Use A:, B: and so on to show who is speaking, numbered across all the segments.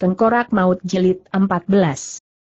A: Tengkorak Maut Jilid 14.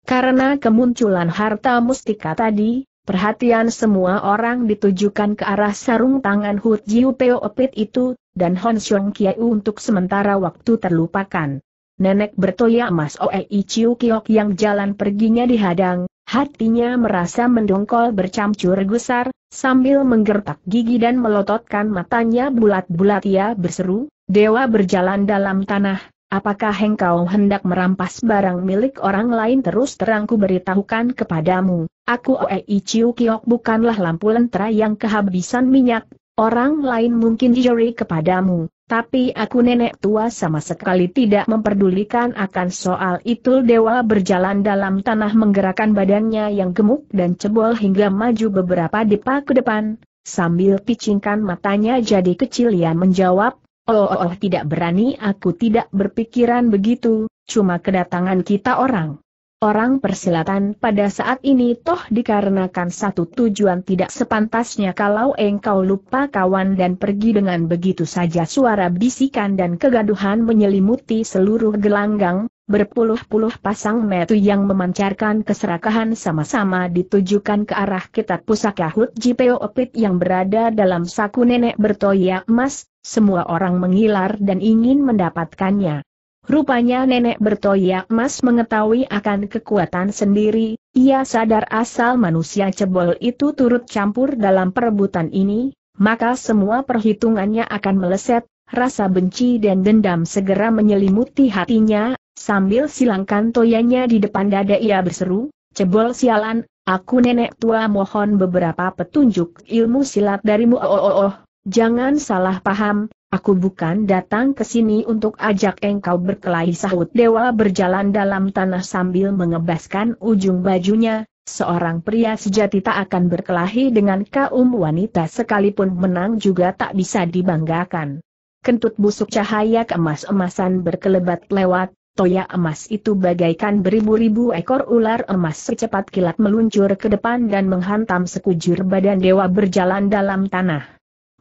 A: Karena kemunculan harta mustika tadi, perhatian semua orang ditujukan ke arah sarung tangan Hu Jiu Peo Opit itu, dan Hon Xiong Kiyu untuk sementara waktu terlupakan. Nenek bertoya Emas Oei Chiu Kiok yang jalan perginya dihadang, hatinya merasa mendongkol bercampur gusar, sambil menggertak gigi dan melototkan matanya bulat-bulat ia berseru, Dewa berjalan dalam tanah, Apakah engkau hendak merampas barang milik orang lain terus terangku beritahukan kepadamu, aku Oei Chiu Kiok bukanlah lampu lentera yang kehabisan minyak, orang lain mungkin dicuri kepadamu, tapi aku nenek tua sama sekali tidak memperdulikan akan soal itu dewa berjalan dalam tanah menggerakkan badannya yang gemuk dan cebol hingga maju beberapa depa ke depan, sambil picingkan matanya jadi kecil ia menjawab, Oh, oh, oh tidak berani aku tidak berpikiran begitu, cuma kedatangan kita orang. Orang persilatan pada saat ini toh dikarenakan satu tujuan tidak sepantasnya kalau engkau lupa kawan dan pergi dengan begitu saja suara bisikan dan kegaduhan menyelimuti seluruh gelanggang, berpuluh-puluh pasang metu yang memancarkan keserakahan sama-sama ditujukan ke arah kitab pusaka Hut Jipeo Opit yang berada dalam saku nenek bertoya emas, semua orang mengilar dan ingin mendapatkannya. Rupanya nenek bertoya emas mengetahui akan kekuatan sendiri, ia sadar asal manusia cebol itu turut campur dalam perebutan ini, maka semua perhitungannya akan meleset, rasa benci dan dendam segera menyelimuti hatinya, sambil silangkan toyanya di depan dada ia berseru, cebol sialan, aku nenek tua mohon beberapa petunjuk ilmu silat darimu oh oh oh. oh. Jangan salah paham, aku bukan datang ke sini untuk ajak engkau berkelahi sahut dewa berjalan dalam tanah sambil mengebaskan ujung bajunya, seorang pria sejati tak akan berkelahi dengan kaum wanita sekalipun menang juga tak bisa dibanggakan. Kentut busuk cahaya keemas-emasan berkelebat lewat, toya emas itu bagaikan beribu-ribu ekor ular emas secepat kilat meluncur ke depan dan menghantam sekujur badan dewa berjalan dalam tanah.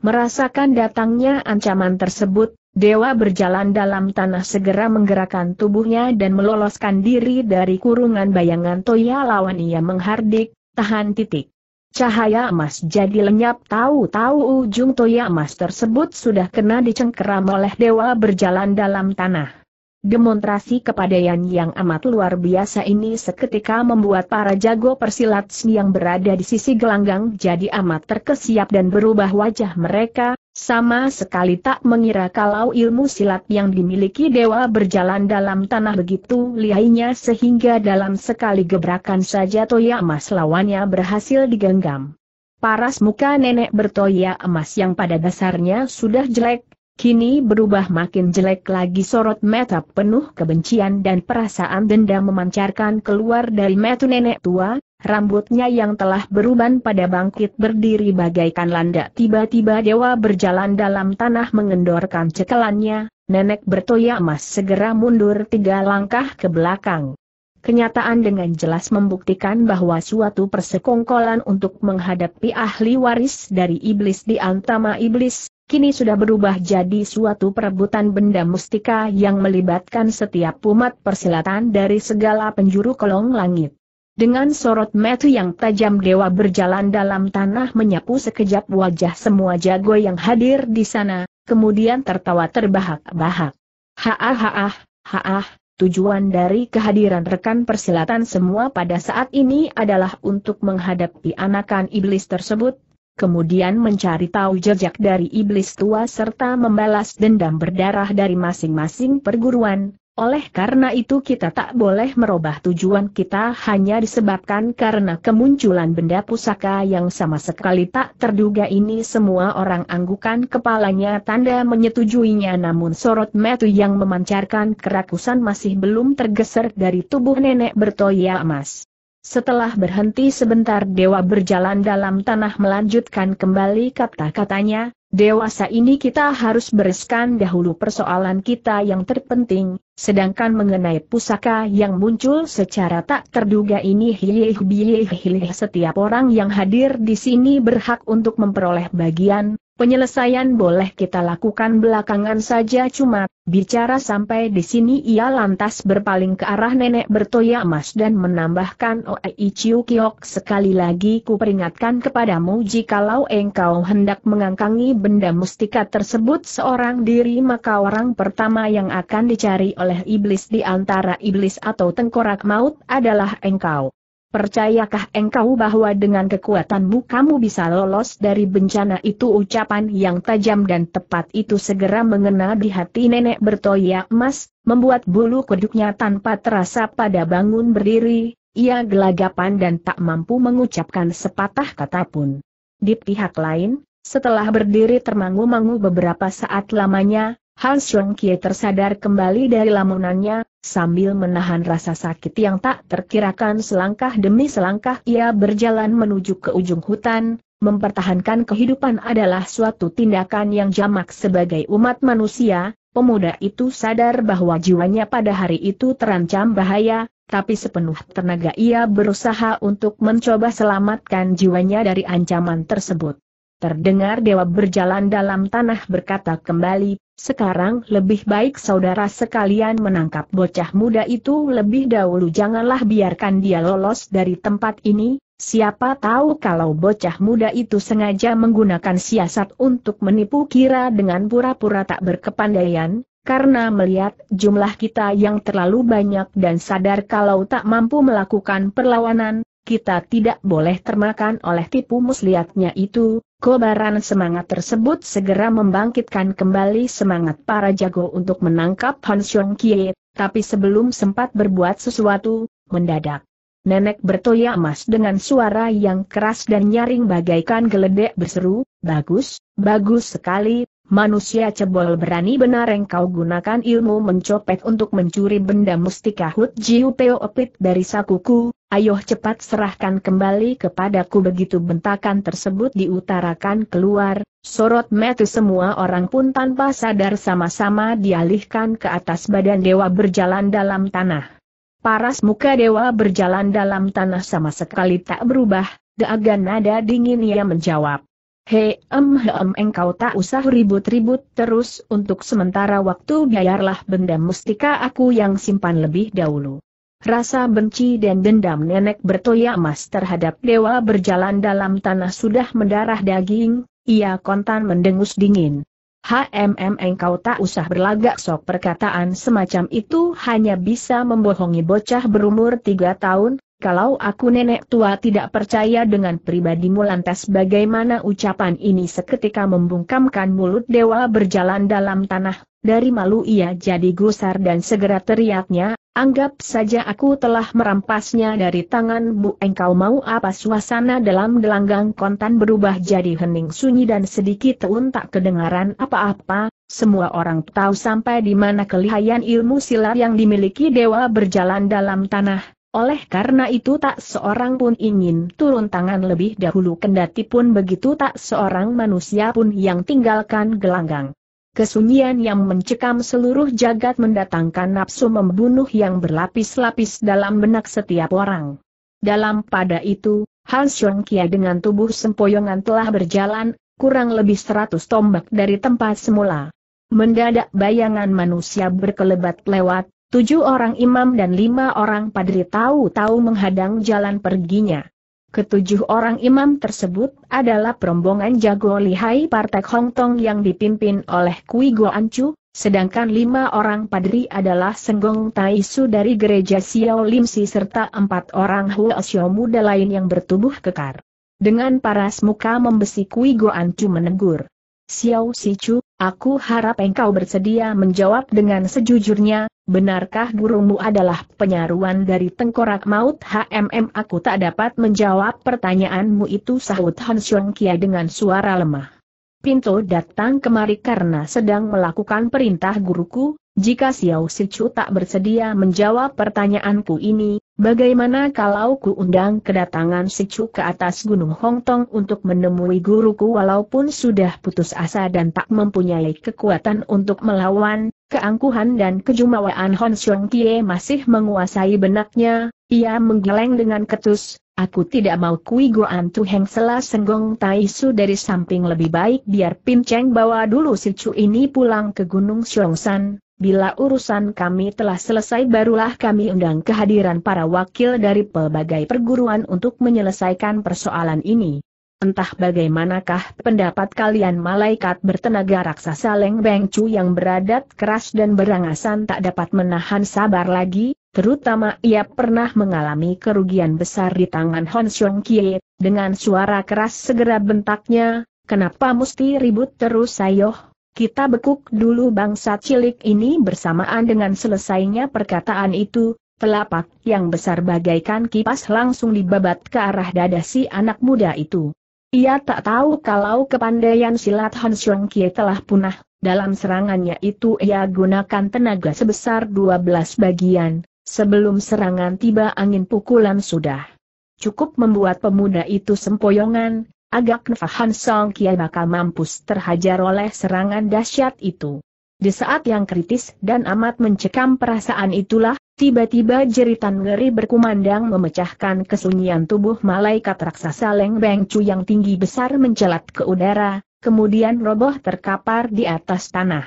A: Merasakan datangnya ancaman tersebut, Dewa berjalan dalam tanah segera menggerakkan tubuhnya dan meloloskan diri dari kurungan bayangan Toya lawan ia menghardik, tahan titik. Cahaya emas jadi lenyap tahu-tahu ujung Toya emas tersebut sudah kena dicengkeram oleh Dewa berjalan dalam tanah. Demonstrasi kepadaian yang amat luar biasa ini seketika membuat para jago persilat yang berada di sisi gelanggang jadi amat terkesiap dan berubah wajah mereka, sama sekali tak mengira kalau ilmu silat yang dimiliki dewa berjalan dalam tanah begitu lihainya sehingga dalam sekali gebrakan saja toya emas lawannya berhasil digenggam. Paras muka nenek bertoya emas yang pada dasarnya sudah jelek, Kini berubah makin jelek lagi sorot mata penuh kebencian dan perasaan dendam memancarkan keluar dari metu nenek tua, rambutnya yang telah beruban pada bangkit berdiri bagaikan landak tiba-tiba dewa berjalan dalam tanah mengendorkan cekelannya, nenek bertoya emas segera mundur tiga langkah ke belakang. Kenyataan dengan jelas membuktikan bahwa suatu persekongkolan untuk menghadapi ahli waris dari iblis di antama iblis, kini sudah berubah jadi suatu perebutan benda mustika yang melibatkan setiap umat persilatan dari segala penjuru kolong langit. Dengan sorot metu yang tajam dewa berjalan dalam tanah menyapu sekejap wajah semua jago yang hadir di sana, kemudian tertawa terbahak-bahak. Haah haah, haah, Tujuan dari kehadiran rekan persilatan semua pada saat ini adalah untuk menghadapi anakan iblis tersebut, kemudian mencari tahu jejak dari iblis tua serta membalas dendam berdarah dari masing-masing perguruan. Oleh karena itu kita tak boleh merubah tujuan kita hanya disebabkan karena kemunculan benda pusaka yang sama sekali tak terduga ini semua orang anggukan kepalanya tanda menyetujuinya namun sorot metu yang memancarkan kerakusan masih belum tergeser dari tubuh nenek bertoya emas. Setelah berhenti sebentar dewa berjalan dalam tanah melanjutkan kembali kata-katanya, dewasa ini kita harus bereskan dahulu persoalan kita yang terpenting, Sedangkan mengenai pusaka yang muncul secara tak terduga ini hilih bilih hilih setiap orang yang hadir di sini berhak untuk memperoleh bagian, penyelesaian boleh kita lakukan belakangan saja cuma, bicara sampai di sini ia lantas berpaling ke arah nenek bertoya emas dan menambahkan Oei Chiu Kiok sekali lagi kuperingatkan kepadamu jikalau engkau hendak mengangkangi benda mustika tersebut seorang diri maka orang pertama yang akan dicari oleh iblis di antara iblis atau tengkorak maut adalah engkau. Percayakah engkau bahwa dengan kekuatanmu kamu bisa lolos dari bencana itu ucapan yang tajam dan tepat itu segera mengena di hati nenek bertoya emas, membuat bulu kuduknya tanpa terasa pada bangun berdiri, ia gelagapan dan tak mampu mengucapkan sepatah kata pun. Di pihak lain, setelah berdiri termangu-mangu beberapa saat lamanya, Hans Rengkie tersadar kembali dari lamunannya, sambil menahan rasa sakit yang tak terkirakan selangkah demi selangkah ia berjalan menuju ke ujung hutan, mempertahankan kehidupan adalah suatu tindakan yang jamak sebagai umat manusia, pemuda itu sadar bahwa jiwanya pada hari itu terancam bahaya, tapi sepenuh tenaga ia berusaha untuk mencoba selamatkan jiwanya dari ancaman tersebut. Terdengar dewa berjalan dalam tanah berkata kembali, sekarang lebih baik saudara sekalian menangkap bocah muda itu lebih dahulu janganlah biarkan dia lolos dari tempat ini, siapa tahu kalau bocah muda itu sengaja menggunakan siasat untuk menipu kira dengan pura-pura tak berkepandaian, karena melihat jumlah kita yang terlalu banyak dan sadar kalau tak mampu melakukan perlawanan, kita tidak boleh termakan oleh tipu muslihatnya itu, Kobaran semangat tersebut segera membangkitkan kembali semangat para jago untuk menangkap Han Xiong Kie, tapi sebelum sempat berbuat sesuatu, mendadak. Nenek bertoya emas dengan suara yang keras dan nyaring bagaikan geledek berseru, bagus, bagus sekali, Manusia cebol berani benar engkau gunakan ilmu mencopet untuk mencuri benda mustika Hut Jiu Peo Opit dari sakuku, ayo cepat serahkan kembali kepadaku begitu bentakan tersebut diutarakan keluar, sorot metu semua orang pun tanpa sadar sama-sama dialihkan ke atas badan dewa berjalan dalam tanah. Paras muka dewa berjalan dalam tanah sama sekali tak berubah, Deagan nada dingin ia menjawab. Hei, em, em, engkau tak usah ribut-ribut terus untuk sementara waktu biarlah benda mustika aku yang simpan lebih dahulu. Rasa benci dan dendam nenek bertoya emas terhadap dewa berjalan dalam tanah sudah mendarah daging, ia kontan mendengus dingin. HMM engkau tak usah berlagak sok perkataan semacam itu hanya bisa membohongi bocah berumur tiga tahun, kalau aku nenek tua tidak percaya dengan pribadimu lantas bagaimana ucapan ini seketika membungkamkan mulut dewa berjalan dalam tanah, dari malu ia jadi gusar dan segera teriaknya, anggap saja aku telah merampasnya dari tanganmu engkau mau apa suasana dalam gelanggang kontan berubah jadi hening sunyi dan sedikit teun tak kedengaran apa-apa, semua orang tahu sampai di mana kelihayan ilmu silat yang dimiliki dewa berjalan dalam tanah oleh karena itu tak seorang pun ingin turun tangan lebih dahulu kendati pun begitu tak seorang manusia pun yang tinggalkan gelanggang. Kesunyian yang mencekam seluruh jagat mendatangkan nafsu membunuh yang berlapis-lapis dalam benak setiap orang. Dalam pada itu, Han Xiong Kia dengan tubuh sempoyongan telah berjalan, kurang lebih seratus tombak dari tempat semula. Mendadak bayangan manusia berkelebat lewat, Tujuh orang imam dan lima orang padri tahu-tahu menghadang jalan perginya. Ketujuh orang imam tersebut adalah perombongan jago lihai Partai Hong Tong yang dipimpin oleh Kui Go Anchu, sedangkan lima orang padri adalah Senggong Su dari gereja Xiao Si serta empat orang Huo Xiao muda lain yang bertubuh kekar. Dengan paras muka membesi Kui Go Anchu menegur. Xiao Chu. Aku harap engkau bersedia menjawab dengan sejujurnya, benarkah gurumu adalah penyaruan dari tengkorak maut HMM? Aku tak dapat menjawab pertanyaanmu itu sahut Han Xiong Kia dengan suara lemah. Pinto datang kemari karena sedang melakukan perintah guruku, jika Xiao Sichu tak bersedia menjawab pertanyaanku ini, bagaimana kalau ku undang kedatangan Sichu ke atas Gunung Hong Tong untuk menemui guruku walaupun sudah putus asa dan tak mempunyai kekuatan untuk melawan, keangkuhan dan kejumawaan Hon Xiong Tie masih menguasai benaknya, ia menggeleng dengan ketus, Aku tidak mau kui goan Heng selah senggong taisu dari samping lebih baik biar Pin Cheng bawa dulu si Chu ini pulang ke Gunung San. Bila urusan kami telah selesai barulah kami undang kehadiran para wakil dari pelbagai perguruan untuk menyelesaikan persoalan ini. Entah bagaimanakah pendapat kalian malaikat bertenaga raksasa Leng Beng Chu yang beradat keras dan berangasan tak dapat menahan sabar lagi, terutama ia pernah mengalami kerugian besar di tangan Hon Xiong Kie, dengan suara keras segera bentaknya, kenapa mesti ribut terus sayoh? kita bekuk dulu bangsa cilik ini bersamaan dengan selesainya perkataan itu, telapak yang besar bagaikan kipas langsung dibabat ke arah dada si anak muda itu. Ia tak tahu kalau kepandaian silat Han Xiong Kie telah punah, dalam serangannya itu ia gunakan tenaga sebesar 12 bagian, sebelum serangan tiba angin pukulan sudah cukup membuat pemuda itu sempoyongan, agak Nefahan Song Kiai bakal mampus terhajar oleh serangan dahsyat itu. Di saat yang kritis dan amat mencekam perasaan itulah, tiba-tiba jeritan ngeri berkumandang memecahkan kesunyian tubuh malaikat raksasa Leng Beng Chu yang tinggi besar mencelat ke udara, kemudian roboh terkapar di atas tanah.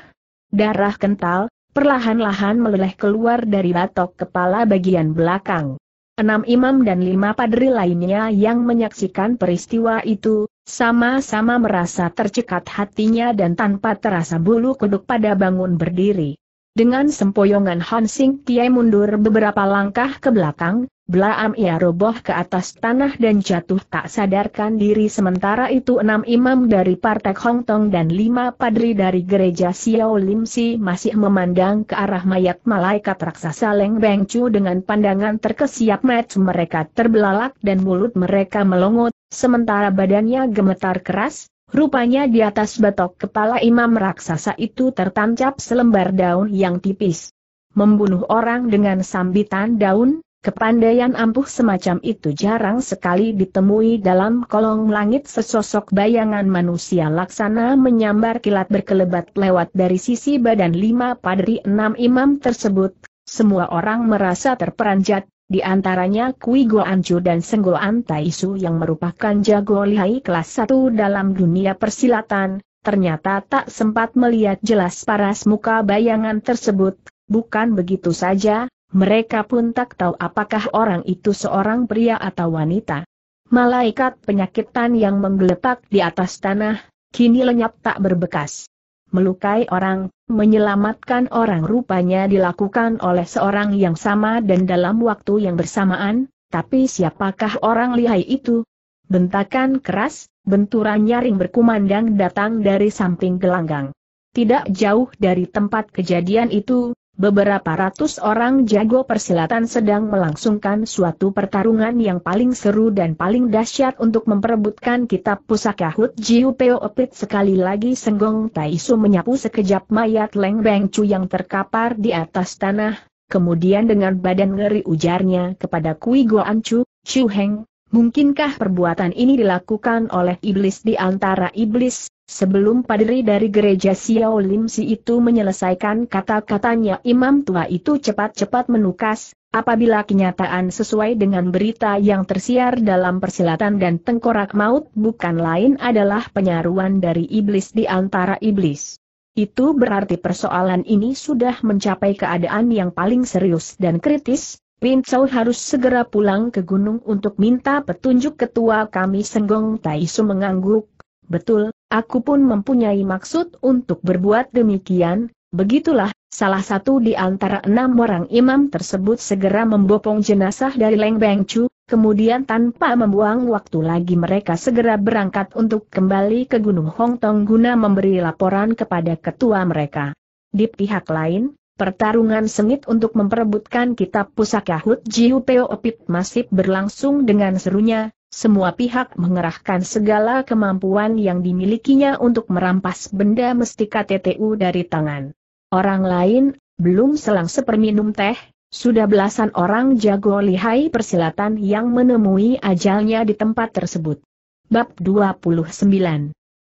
A: Darah kental, perlahan-lahan meleleh keluar dari batok kepala bagian belakang. Enam imam dan lima padri lainnya yang menyaksikan peristiwa itu, sama-sama merasa tercekat hatinya dan tanpa terasa bulu kuduk pada bangun berdiri. Dengan sempoyongan Hansing Tie mundur beberapa langkah ke belakang, Belaam ia roboh ke atas tanah dan jatuh tak sadarkan diri sementara itu enam imam dari partai Hong Tong dan lima padri dari gereja Xiao Lim Si masih memandang ke arah mayat malaikat raksasa Leng Beng Chu dengan pandangan terkesiap mat mereka terbelalak dan mulut mereka melongot, sementara badannya gemetar keras, rupanya di atas batok kepala imam raksasa itu tertancap selembar daun yang tipis. Membunuh orang dengan sambitan daun, Kepandaian ampuh semacam itu jarang sekali ditemui dalam kolong langit sesosok bayangan manusia laksana menyambar kilat berkelebat lewat dari sisi badan lima padri enam imam tersebut. Semua orang merasa terperanjat, di antaranya Kui Go Anju dan Senggo Antaisu yang merupakan jago lihai kelas satu dalam dunia persilatan, ternyata tak sempat melihat jelas paras muka bayangan tersebut. Bukan begitu saja, mereka pun tak tahu apakah orang itu seorang pria atau wanita. Malaikat penyakitan yang menggeletak di atas tanah, kini lenyap tak berbekas. Melukai orang, menyelamatkan orang rupanya dilakukan oleh seorang yang sama dan dalam waktu yang bersamaan, tapi siapakah orang lihai itu? Bentakan keras, benturan nyaring berkumandang datang dari samping gelanggang. Tidak jauh dari tempat kejadian itu, Beberapa ratus orang jago persilatan sedang melangsungkan suatu pertarungan yang paling seru dan paling dahsyat untuk memperebutkan kitab pusaka Hut Jiu Peo Opit sekali lagi Senggong Taisu menyapu sekejap mayat Leng Beng Chu yang terkapar di atas tanah, kemudian dengan badan ngeri ujarnya kepada Kui Goan Chu, Chu Heng, mungkinkah perbuatan ini dilakukan oleh iblis di antara iblis, Sebelum Padri dari gereja Xiao Lim Si itu menyelesaikan kata-katanya imam tua itu cepat-cepat menukas, apabila kenyataan sesuai dengan berita yang tersiar dalam persilatan dan tengkorak maut bukan lain adalah penyaruan dari iblis di antara iblis. Itu berarti persoalan ini sudah mencapai keadaan yang paling serius dan kritis, Pin harus segera pulang ke gunung untuk minta petunjuk ketua kami Senggong Taisu mengangguk, betul, Aku pun mempunyai maksud untuk berbuat demikian, begitulah, salah satu di antara enam orang imam tersebut segera membopong jenazah dari Leng Beng Chu, kemudian tanpa membuang waktu lagi mereka segera berangkat untuk kembali ke Gunung Hong Tong guna memberi laporan kepada ketua mereka. Di pihak lain, Pertarungan sengit untuk memperebutkan kitab pusaka Hut Jiu Peo Opit masih berlangsung dengan serunya, semua pihak mengerahkan segala kemampuan yang dimilikinya untuk merampas benda mestika TTU dari tangan. Orang lain, belum selang seperminum teh, sudah belasan orang jago lihai persilatan yang menemui ajalnya di tempat tersebut. Bab 29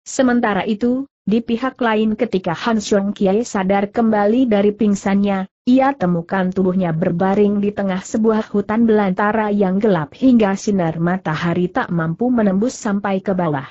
A: Sementara itu, di pihak lain ketika Han Xiong Kiai sadar kembali dari pingsannya, ia temukan tubuhnya berbaring di tengah sebuah hutan belantara yang gelap hingga sinar matahari tak mampu menembus sampai ke bawah.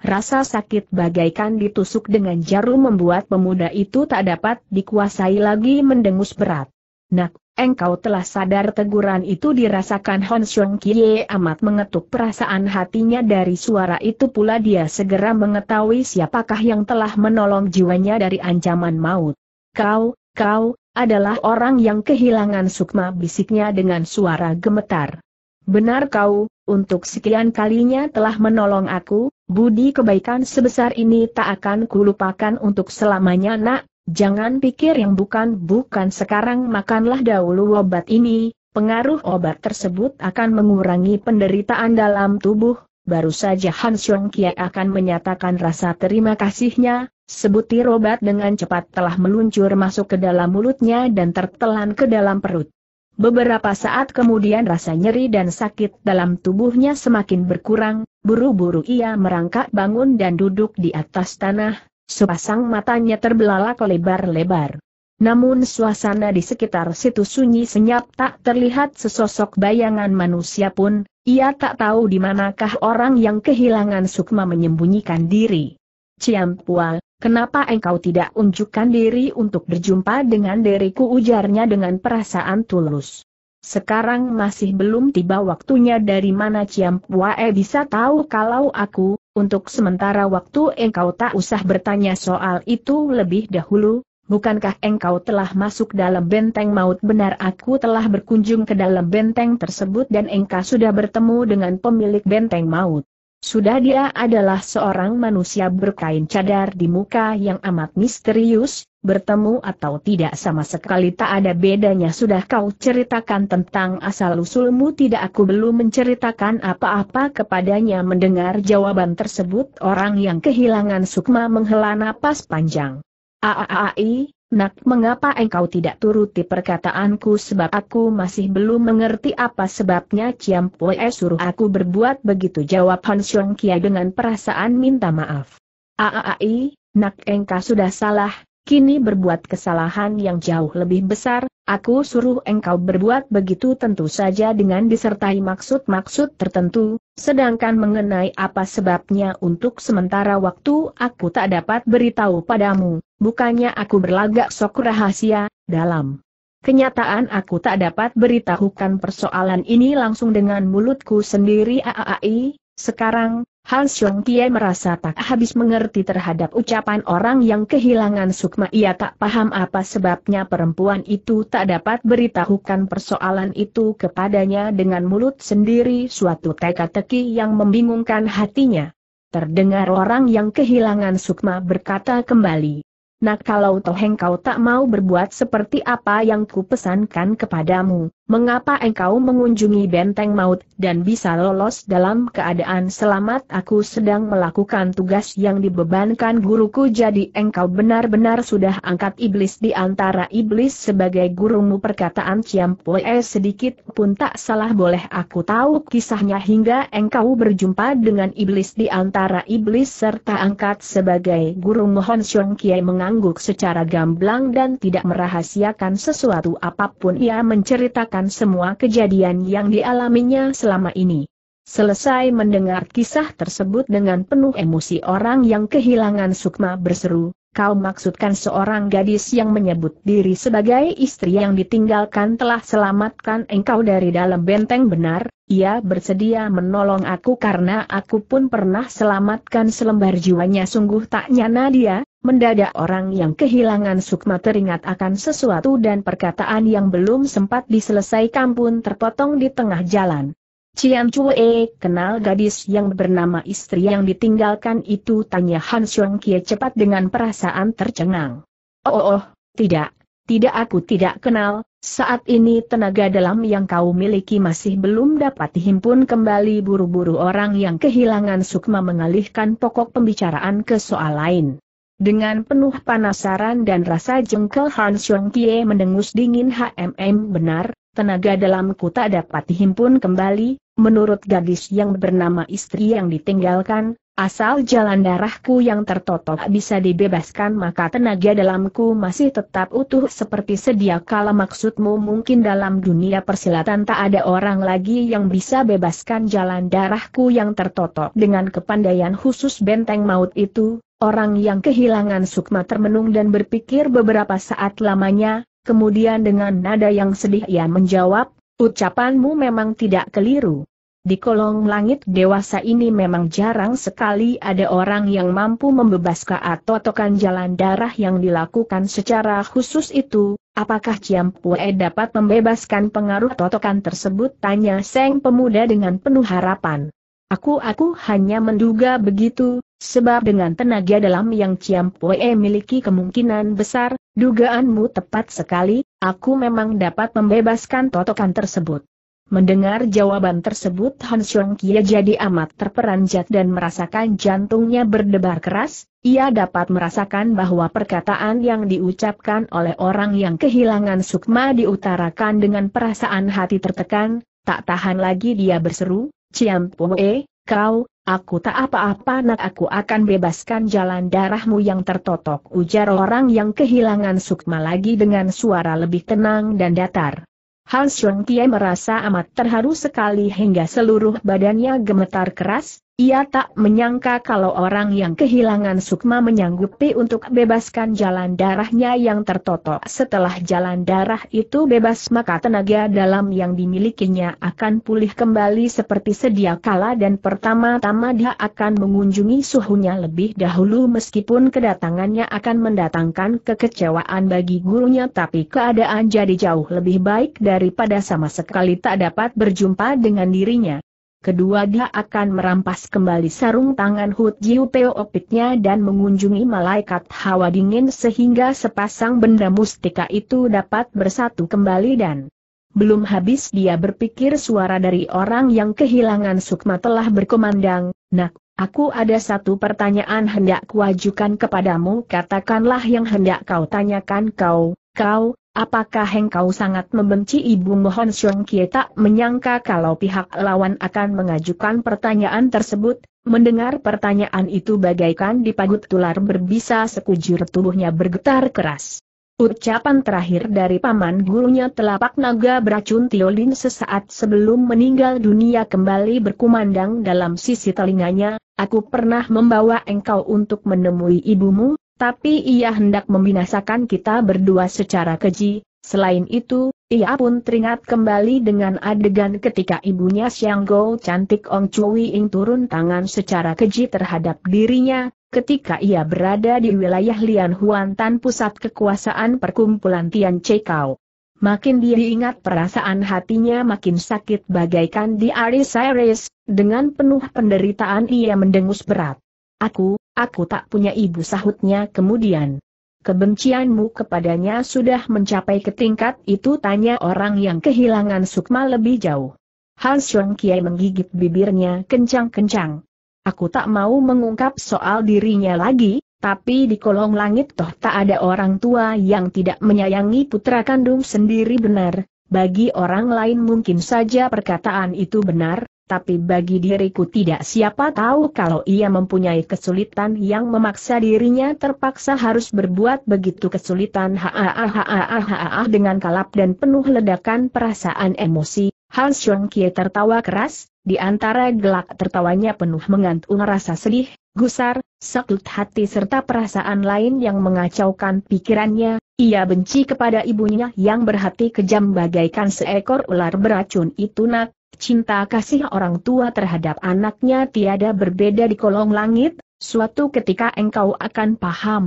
A: Rasa sakit bagaikan ditusuk dengan jarum membuat pemuda itu tak dapat dikuasai lagi mendengus berat. Nak, engkau telah sadar teguran itu dirasakan Hon Xiong Kie amat mengetuk perasaan hatinya dari suara itu pula dia segera mengetahui siapakah yang telah menolong jiwanya dari ancaman maut. Kau, kau, adalah orang yang kehilangan sukma bisiknya dengan suara gemetar. Benar kau, untuk sekian kalinya telah menolong aku, budi kebaikan sebesar ini tak akan kulupakan untuk selamanya nak, Jangan pikir yang bukan-bukan sekarang makanlah dahulu obat ini, pengaruh obat tersebut akan mengurangi penderitaan dalam tubuh, baru saja Han Xiong Kia akan menyatakan rasa terima kasihnya, sebutir obat dengan cepat telah meluncur masuk ke dalam mulutnya dan tertelan ke dalam perut. Beberapa saat kemudian rasa nyeri dan sakit dalam tubuhnya semakin berkurang, buru-buru ia merangkak bangun dan duduk di atas tanah, Sepasang matanya terbelalak lebar-lebar. Namun suasana di sekitar situ sunyi senyap tak terlihat sesosok bayangan manusia pun, ia tak tahu di manakah orang yang kehilangan sukma menyembunyikan diri. Ciampual, kenapa engkau tidak unjukkan diri untuk berjumpa dengan diriku ujarnya dengan perasaan tulus. Sekarang masih belum tiba waktunya dari mana Ciam Puae bisa tahu kalau aku, untuk sementara waktu engkau tak usah bertanya soal itu lebih dahulu, bukankah engkau telah masuk dalam benteng maut benar aku telah berkunjung ke dalam benteng tersebut dan engkau sudah bertemu dengan pemilik benteng maut. Sudah dia adalah seorang manusia berkain cadar di muka yang amat misterius, bertemu atau tidak sama sekali tak ada bedanya sudah kau ceritakan tentang asal-usulmu tidak aku belum menceritakan apa-apa kepadanya mendengar jawaban tersebut orang yang kehilangan sukma menghela napas panjang. Aaai, Nak mengapa engkau tidak turuti perkataanku sebab aku masih belum mengerti apa sebabnya Ciam Pue suruh aku berbuat begitu jawab Han Xiong Kia dengan perasaan minta maaf. Aai, nak engkau sudah salah, kini berbuat kesalahan yang jauh lebih besar, aku suruh engkau berbuat begitu tentu saja dengan disertai maksud-maksud tertentu, Sedangkan mengenai apa sebabnya untuk sementara waktu aku tak dapat beritahu padamu, bukannya aku berlagak sok rahasia, dalam kenyataan aku tak dapat beritahukan persoalan ini langsung dengan mulutku sendiri aai, sekarang, Han Song Tie merasa tak habis mengerti terhadap ucapan orang yang kehilangan sukma ia tak paham apa sebabnya perempuan itu tak dapat beritahukan persoalan itu kepadanya dengan mulut sendiri suatu teka-teki yang membingungkan hatinya. Terdengar orang yang kehilangan sukma berkata kembali. "Nak kalau toh engkau tak mau berbuat seperti apa yang kupesankan kepadamu, Mengapa engkau mengunjungi benteng maut dan bisa lolos dalam keadaan selamat aku sedang melakukan tugas yang dibebankan guruku jadi engkau benar-benar sudah angkat iblis di antara iblis sebagai gurumu perkataan Ciampue sedikit pun tak salah boleh aku tahu kisahnya hingga engkau berjumpa dengan iblis di antara iblis serta angkat sebagai gurumu? Hon Xiong Kie mengangguk secara gamblang dan tidak merahasiakan sesuatu apapun ia menceritakan menceritakan semua kejadian yang dialaminya selama ini. Selesai mendengar kisah tersebut dengan penuh emosi orang yang kehilangan sukma berseru, kau maksudkan seorang gadis yang menyebut diri sebagai istri yang ditinggalkan telah selamatkan engkau dari dalam benteng benar, ia bersedia menolong aku karena aku pun pernah selamatkan selembar jiwanya sungguh tak nyana dia, Mendadak orang yang kehilangan sukma teringat akan sesuatu dan perkataan yang belum sempat diselesaikan pun terpotong di tengah jalan. Cian Chue kenal gadis yang bernama istri yang ditinggalkan itu tanya Han Xiong Kie cepat dengan perasaan tercengang. Oh, oh, oh, tidak, tidak aku tidak kenal, saat ini tenaga dalam yang kau miliki masih belum dapat dihimpun kembali buru-buru orang yang kehilangan sukma mengalihkan pokok pembicaraan ke soal lain. Dengan penuh penasaran dan rasa jengkel Han Xiong Kie mendengus dingin HMM benar, tenaga dalamku tak dapat dihimpun kembali, menurut gadis yang bernama istri yang ditinggalkan, asal jalan darahku yang tertotok bisa dibebaskan maka tenaga dalamku masih tetap utuh seperti sedia kala maksudmu mungkin dalam dunia persilatan tak ada orang lagi yang bisa bebaskan jalan darahku yang tertotok dengan kepandaian khusus benteng maut itu, Orang yang kehilangan sukma termenung dan berpikir beberapa saat lamanya, kemudian dengan nada yang sedih ia menjawab, ucapanmu memang tidak keliru. Di kolong langit dewasa ini memang jarang sekali ada orang yang mampu membebaskan atau tokan jalan darah yang dilakukan secara khusus itu, apakah Pue dapat membebaskan pengaruh totokan tersebut tanya Seng Pemuda dengan penuh harapan. Aku-aku hanya menduga begitu, sebab dengan tenaga dalam yang Ciam Pue miliki kemungkinan besar, dugaanmu tepat sekali, aku memang dapat membebaskan totokan tersebut. Mendengar jawaban tersebut Han Xiong Kia jadi amat terperanjat dan merasakan jantungnya berdebar keras, ia dapat merasakan bahwa perkataan yang diucapkan oleh orang yang kehilangan sukma diutarakan dengan perasaan hati tertekan, tak tahan lagi dia berseru, Ciam pue, kau, aku tak apa-apa nak aku akan bebaskan jalan darahmu yang tertotok ujar orang yang kehilangan sukma lagi dengan suara lebih tenang dan datar. Hans Xiong Tie merasa amat terharu sekali hingga seluruh badannya gemetar keras, ia tak menyangka kalau orang yang kehilangan sukma menyanggupi untuk bebaskan jalan darahnya yang tertotok. Setelah jalan darah itu bebas maka tenaga dalam yang dimilikinya akan pulih kembali seperti sedia kala dan pertama-tama dia akan mengunjungi suhunya lebih dahulu meskipun kedatangannya akan mendatangkan kekecewaan bagi gurunya tapi keadaan jadi jauh lebih baik daripada sama sekali tak dapat berjumpa dengan dirinya kedua dia akan merampas kembali sarung tangan Hu Jiu Opitnya dan mengunjungi malaikat hawa dingin sehingga sepasang benda mustika itu dapat bersatu kembali dan belum habis dia berpikir suara dari orang yang kehilangan sukma telah berkomandang, nak, aku ada satu pertanyaan hendak kuajukan kepadamu katakanlah yang hendak kau tanyakan kau, kau, Apakah engkau sangat membenci ibu Mohon Xiong Kie tak menyangka kalau pihak lawan akan mengajukan pertanyaan tersebut, mendengar pertanyaan itu bagaikan dipagut tular berbisa sekujur tubuhnya bergetar keras. Ucapan terakhir dari paman gurunya telapak naga beracun Tiolin sesaat sebelum meninggal dunia kembali berkumandang dalam sisi telinganya, aku pernah membawa engkau untuk menemui ibumu, tapi ia hendak membinasakan kita berdua secara keji, selain itu, ia pun teringat kembali dengan adegan ketika ibunya Xiang Go cantik Ong Chui Ing turun tangan secara keji terhadap dirinya, ketika ia berada di wilayah Lian Huan Tan pusat kekuasaan perkumpulan Tian Kau. Makin dia ingat perasaan hatinya makin sakit bagaikan di Aris Iris, dengan penuh penderitaan ia mendengus berat. Aku, Aku tak punya ibu sahutnya kemudian. Kebencianmu kepadanya sudah mencapai ke tingkat itu tanya orang yang kehilangan sukma lebih jauh. Han Xiong Kiai menggigit bibirnya kencang-kencang. Aku tak mau mengungkap soal dirinya lagi, tapi di kolong langit toh tak ada orang tua yang tidak menyayangi putra kandung sendiri benar, bagi orang lain mungkin saja perkataan itu benar, tapi bagi diriku tidak siapa tahu kalau ia mempunyai kesulitan yang memaksa dirinya terpaksa harus berbuat begitu kesulitan ha dengan kalap dan penuh ledakan perasaan emosi. Han Xiong Kie tertawa keras, di antara gelak tertawanya penuh mengantung rasa sedih, gusar, sakit hati serta perasaan lain yang mengacaukan pikirannya, ia benci kepada ibunya yang berhati kejam bagaikan seekor ular beracun itu nak, Cinta kasih orang tua terhadap anaknya tiada berbeda di kolong langit, suatu ketika engkau akan paham.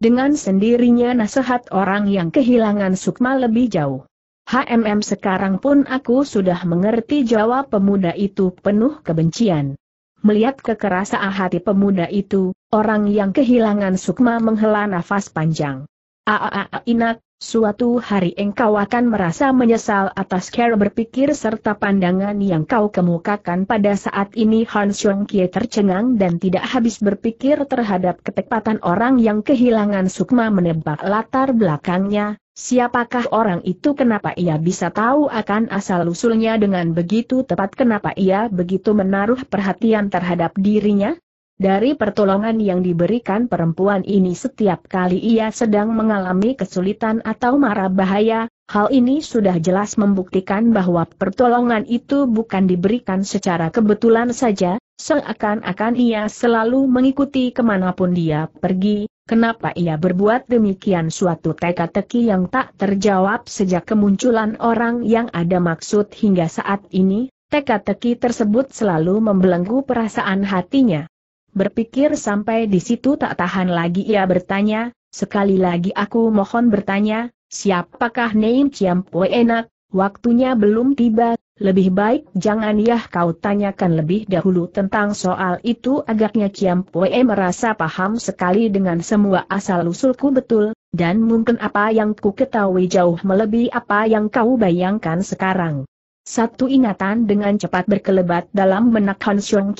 A: Dengan sendirinya nasihat orang yang kehilangan sukma lebih jauh. HMM sekarang pun aku sudah mengerti jawab pemuda itu penuh kebencian. Melihat kekerasan hati pemuda itu, orang yang kehilangan sukma menghela nafas panjang. Aa, inak, Suatu hari engkau akan merasa menyesal atas cara berpikir serta pandangan yang kau kemukakan pada saat ini Han Xiong Kie tercengang dan tidak habis berpikir terhadap ketepatan orang yang kehilangan sukma menebak latar belakangnya, siapakah orang itu kenapa ia bisa tahu akan asal-usulnya dengan begitu tepat kenapa ia begitu menaruh perhatian terhadap dirinya, dari pertolongan yang diberikan perempuan ini setiap kali ia sedang mengalami kesulitan atau marah bahaya, hal ini sudah jelas membuktikan bahwa pertolongan itu bukan diberikan secara kebetulan saja, seakan-akan ia selalu mengikuti kemanapun dia pergi, kenapa ia berbuat demikian suatu teka-teki yang tak terjawab sejak kemunculan orang yang ada maksud hingga saat ini, teka-teki tersebut selalu membelenggu perasaan hatinya. Berpikir sampai di situ tak tahan lagi ia bertanya, sekali lagi aku mohon bertanya, siapakah Neim Pue enak, waktunya belum tiba, lebih baik jangan ya kau tanyakan lebih dahulu tentang soal itu agaknya Pue e merasa paham sekali dengan semua asal-usulku betul, dan mungkin apa yang ku ketahui jauh melebihi apa yang kau bayangkan sekarang. Satu ingatan dengan cepat berkelebat dalam benak Han Xiong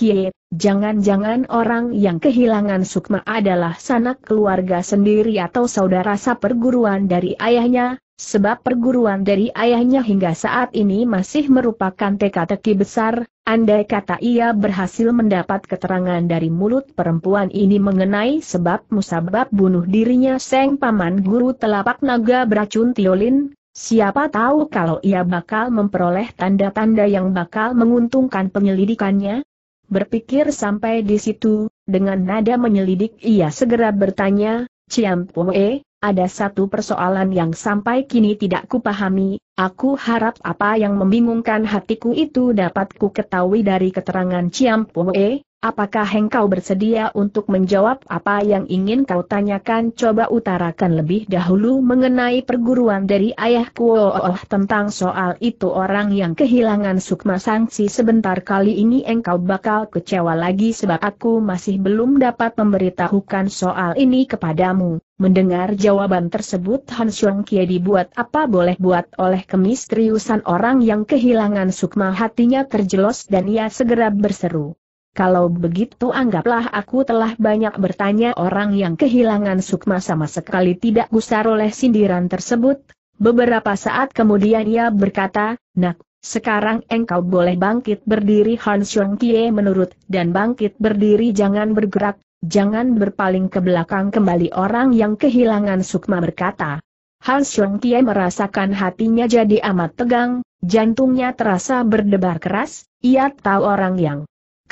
A: jangan-jangan orang yang kehilangan Sukma adalah sanak keluarga sendiri atau saudara seperguruan dari ayahnya, sebab perguruan dari ayahnya hingga saat ini masih merupakan teka-teki besar, andai kata ia berhasil mendapat keterangan dari mulut perempuan ini mengenai sebab musabab bunuh dirinya Seng Paman Guru Telapak Naga Beracun Tiolin, Siapa tahu kalau ia bakal memperoleh tanda-tanda yang bakal menguntungkan penyelidikannya? Berpikir sampai di situ, dengan nada menyelidik ia segera bertanya, Ciam Pue, ada satu persoalan yang sampai kini tidak kupahami, aku harap apa yang membingungkan hatiku itu dapat ku ketahui dari keterangan Ciam Poe, apakah engkau bersedia untuk menjawab apa yang ingin kau tanyakan coba utarakan lebih dahulu mengenai perguruan dari ayahku oh, oh, oh, tentang soal itu orang yang kehilangan sukma sanksi sebentar kali ini engkau bakal kecewa lagi sebab aku masih belum dapat memberitahukan soal ini kepadamu. Mendengar jawaban tersebut Han Xiong Kie dibuat apa boleh buat oleh kemistriusan orang yang kehilangan sukma hatinya terjelos dan ia segera berseru. Kalau begitu anggaplah aku telah banyak bertanya orang yang kehilangan sukma sama sekali tidak gusar oleh sindiran tersebut. Beberapa saat kemudian ia berkata, Nak, sekarang engkau boleh bangkit berdiri Han Xiong Kie menurut dan bangkit berdiri jangan bergerak, Jangan berpaling ke belakang kembali orang yang kehilangan Sukma berkata. Han Xiong Tie merasakan hatinya jadi amat tegang, jantungnya terasa berdebar keras, ia tahu orang yang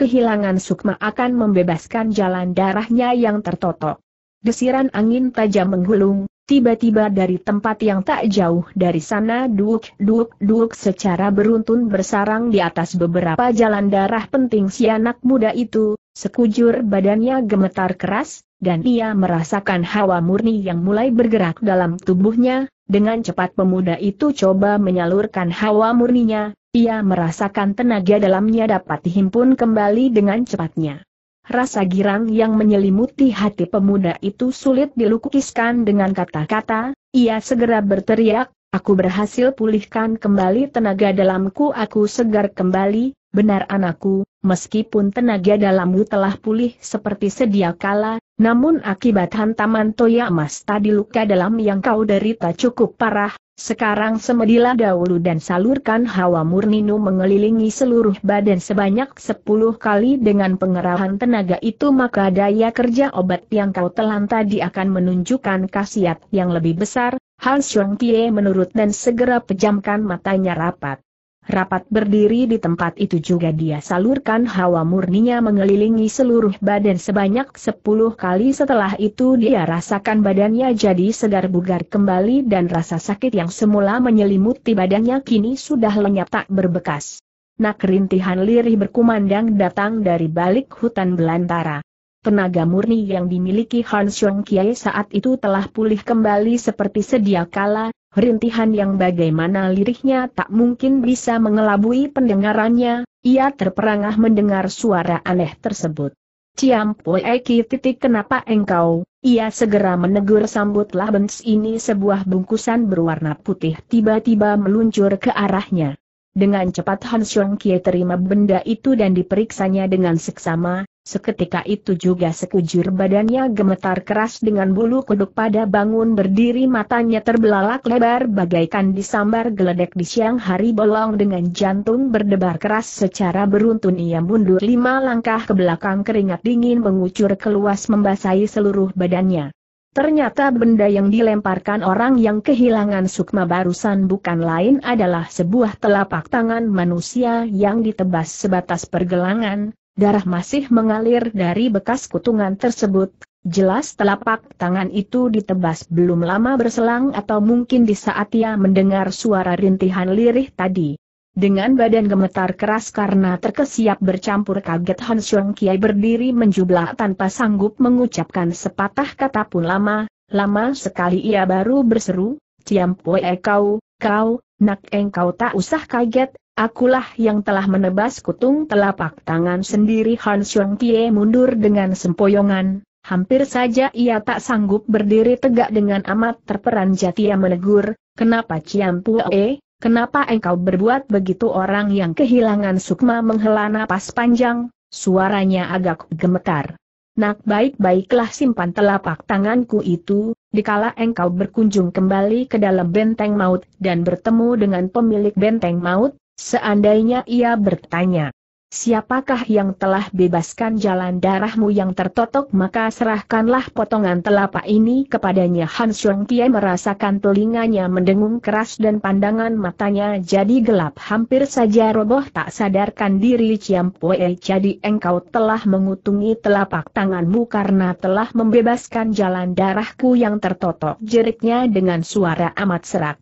A: kehilangan Sukma akan membebaskan jalan darahnya yang tertotok. Desiran angin tajam menggulung, Tiba-tiba dari tempat yang tak jauh dari sana duk-duk-duk secara beruntun bersarang di atas beberapa jalan darah penting si anak muda itu, sekujur badannya gemetar keras, dan ia merasakan hawa murni yang mulai bergerak dalam tubuhnya, dengan cepat pemuda itu coba menyalurkan hawa murninya, ia merasakan tenaga dalamnya dapat dihimpun kembali dengan cepatnya. Rasa girang yang menyelimuti hati pemuda itu sulit dilukiskan dengan kata-kata, ia segera berteriak, aku berhasil pulihkan kembali tenaga dalamku aku segar kembali, benar anakku, meskipun tenaga dalammu telah pulih seperti sedia kala, namun akibat hantaman toya emas tadi luka dalam yang kau derita cukup parah, sekarang semedilah dahulu dan salurkan hawa murninu mengelilingi seluruh badan sebanyak sepuluh kali dengan pengerahan tenaga itu maka daya kerja obat yang kau telan tadi akan menunjukkan khasiat yang lebih besar, Hal Xiong Tie menurut dan segera pejamkan matanya rapat. Rapat berdiri di tempat itu juga dia salurkan hawa murninya mengelilingi seluruh badan sebanyak sepuluh kali setelah itu dia rasakan badannya jadi segar bugar kembali dan rasa sakit yang semula menyelimuti badannya kini sudah lenyap tak berbekas. Nak rintihan lirih berkumandang datang dari balik hutan belantara tenaga murni yang dimiliki Han Xiong Kiai saat itu telah pulih kembali seperti sedia kala, rintihan yang bagaimana lirihnya tak mungkin bisa mengelabui pendengarannya, ia terperangah mendengar suara aneh tersebut. Ciam Pue Eki titik kenapa engkau, ia segera menegur sambutlah bens ini sebuah bungkusan berwarna putih tiba-tiba meluncur ke arahnya. Dengan cepat Han Song Kie terima benda itu dan diperiksanya dengan seksama, seketika itu juga sekujur badannya gemetar keras dengan bulu kuduk pada bangun berdiri matanya terbelalak lebar bagaikan disambar geledek di siang hari bolong dengan jantung berdebar keras secara beruntun ia mundur lima langkah ke belakang keringat dingin mengucur keluas membasahi seluruh badannya. Ternyata benda yang dilemparkan orang yang kehilangan sukma barusan bukan lain adalah sebuah telapak tangan manusia yang ditebas sebatas pergelangan, darah masih mengalir dari bekas kutungan tersebut, jelas telapak tangan itu ditebas belum lama berselang atau mungkin di saat ia mendengar suara rintihan lirih tadi. Dengan badan gemetar keras karena terkesiap bercampur kaget Han Xiong Kiai berdiri menjublah tanpa sanggup mengucapkan sepatah kata pun lama, lama sekali ia baru berseru, Ciam Pue kau, kau, nak engkau tak usah kaget, akulah yang telah menebas kutung telapak tangan sendiri Han Xiong Kie mundur dengan sempoyongan, hampir saja ia tak sanggup berdiri tegak dengan amat terperanjat ia menegur, kenapa Ciam Pue, Kenapa engkau berbuat begitu orang yang kehilangan sukma menghela napas panjang, suaranya agak gemetar. Nak baik-baiklah simpan telapak tanganku itu, dikala engkau berkunjung kembali ke dalam benteng maut dan bertemu dengan pemilik benteng maut, seandainya ia bertanya, Siapakah yang telah bebaskan jalan darahmu yang tertotok maka serahkanlah potongan telapak ini kepadanya Han Xiong merasakan telinganya mendengung keras dan pandangan matanya jadi gelap hampir saja roboh tak sadarkan diri Ciam Pue jadi engkau telah mengutungi telapak tanganmu karena telah membebaskan jalan darahku yang tertotok jeriknya dengan suara amat serak.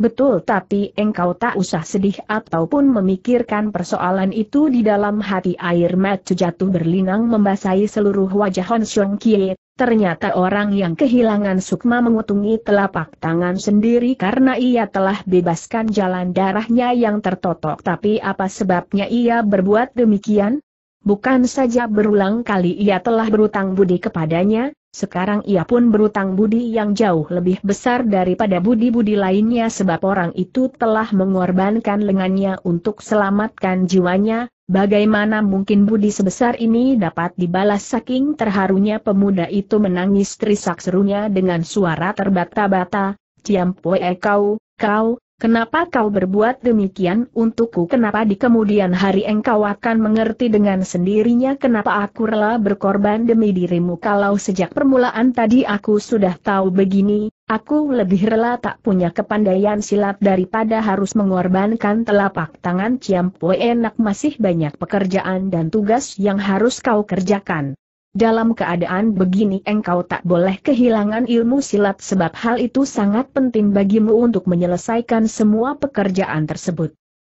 A: Betul tapi engkau tak usah sedih ataupun memikirkan persoalan itu di dalam hati air mata jatuh berlinang membasahi seluruh wajah Hon Xiong Kie. Ternyata orang yang kehilangan sukma mengutungi telapak tangan sendiri karena ia telah bebaskan jalan darahnya yang tertotok tapi apa sebabnya ia berbuat demikian? Bukan saja berulang kali ia telah berutang budi kepadanya, sekarang ia pun berutang budi yang jauh lebih besar daripada budi-budi lainnya sebab orang itu telah mengorbankan lengannya untuk selamatkan jiwanya, bagaimana mungkin budi sebesar ini dapat dibalas saking terharunya pemuda itu menangis trisak serunya dengan suara terbata-bata, Ciampoe kau, kau, Kenapa kau berbuat demikian untukku? Kenapa di kemudian hari engkau akan mengerti dengan sendirinya kenapa aku rela berkorban demi dirimu? Kalau sejak permulaan tadi aku sudah tahu begini, aku lebih rela tak punya kepandaian silat daripada harus mengorbankan telapak tangan Ciampo enak masih banyak pekerjaan dan tugas yang harus kau kerjakan. Dalam keadaan begini engkau tak boleh kehilangan ilmu silat sebab hal itu sangat penting bagimu untuk menyelesaikan semua pekerjaan tersebut.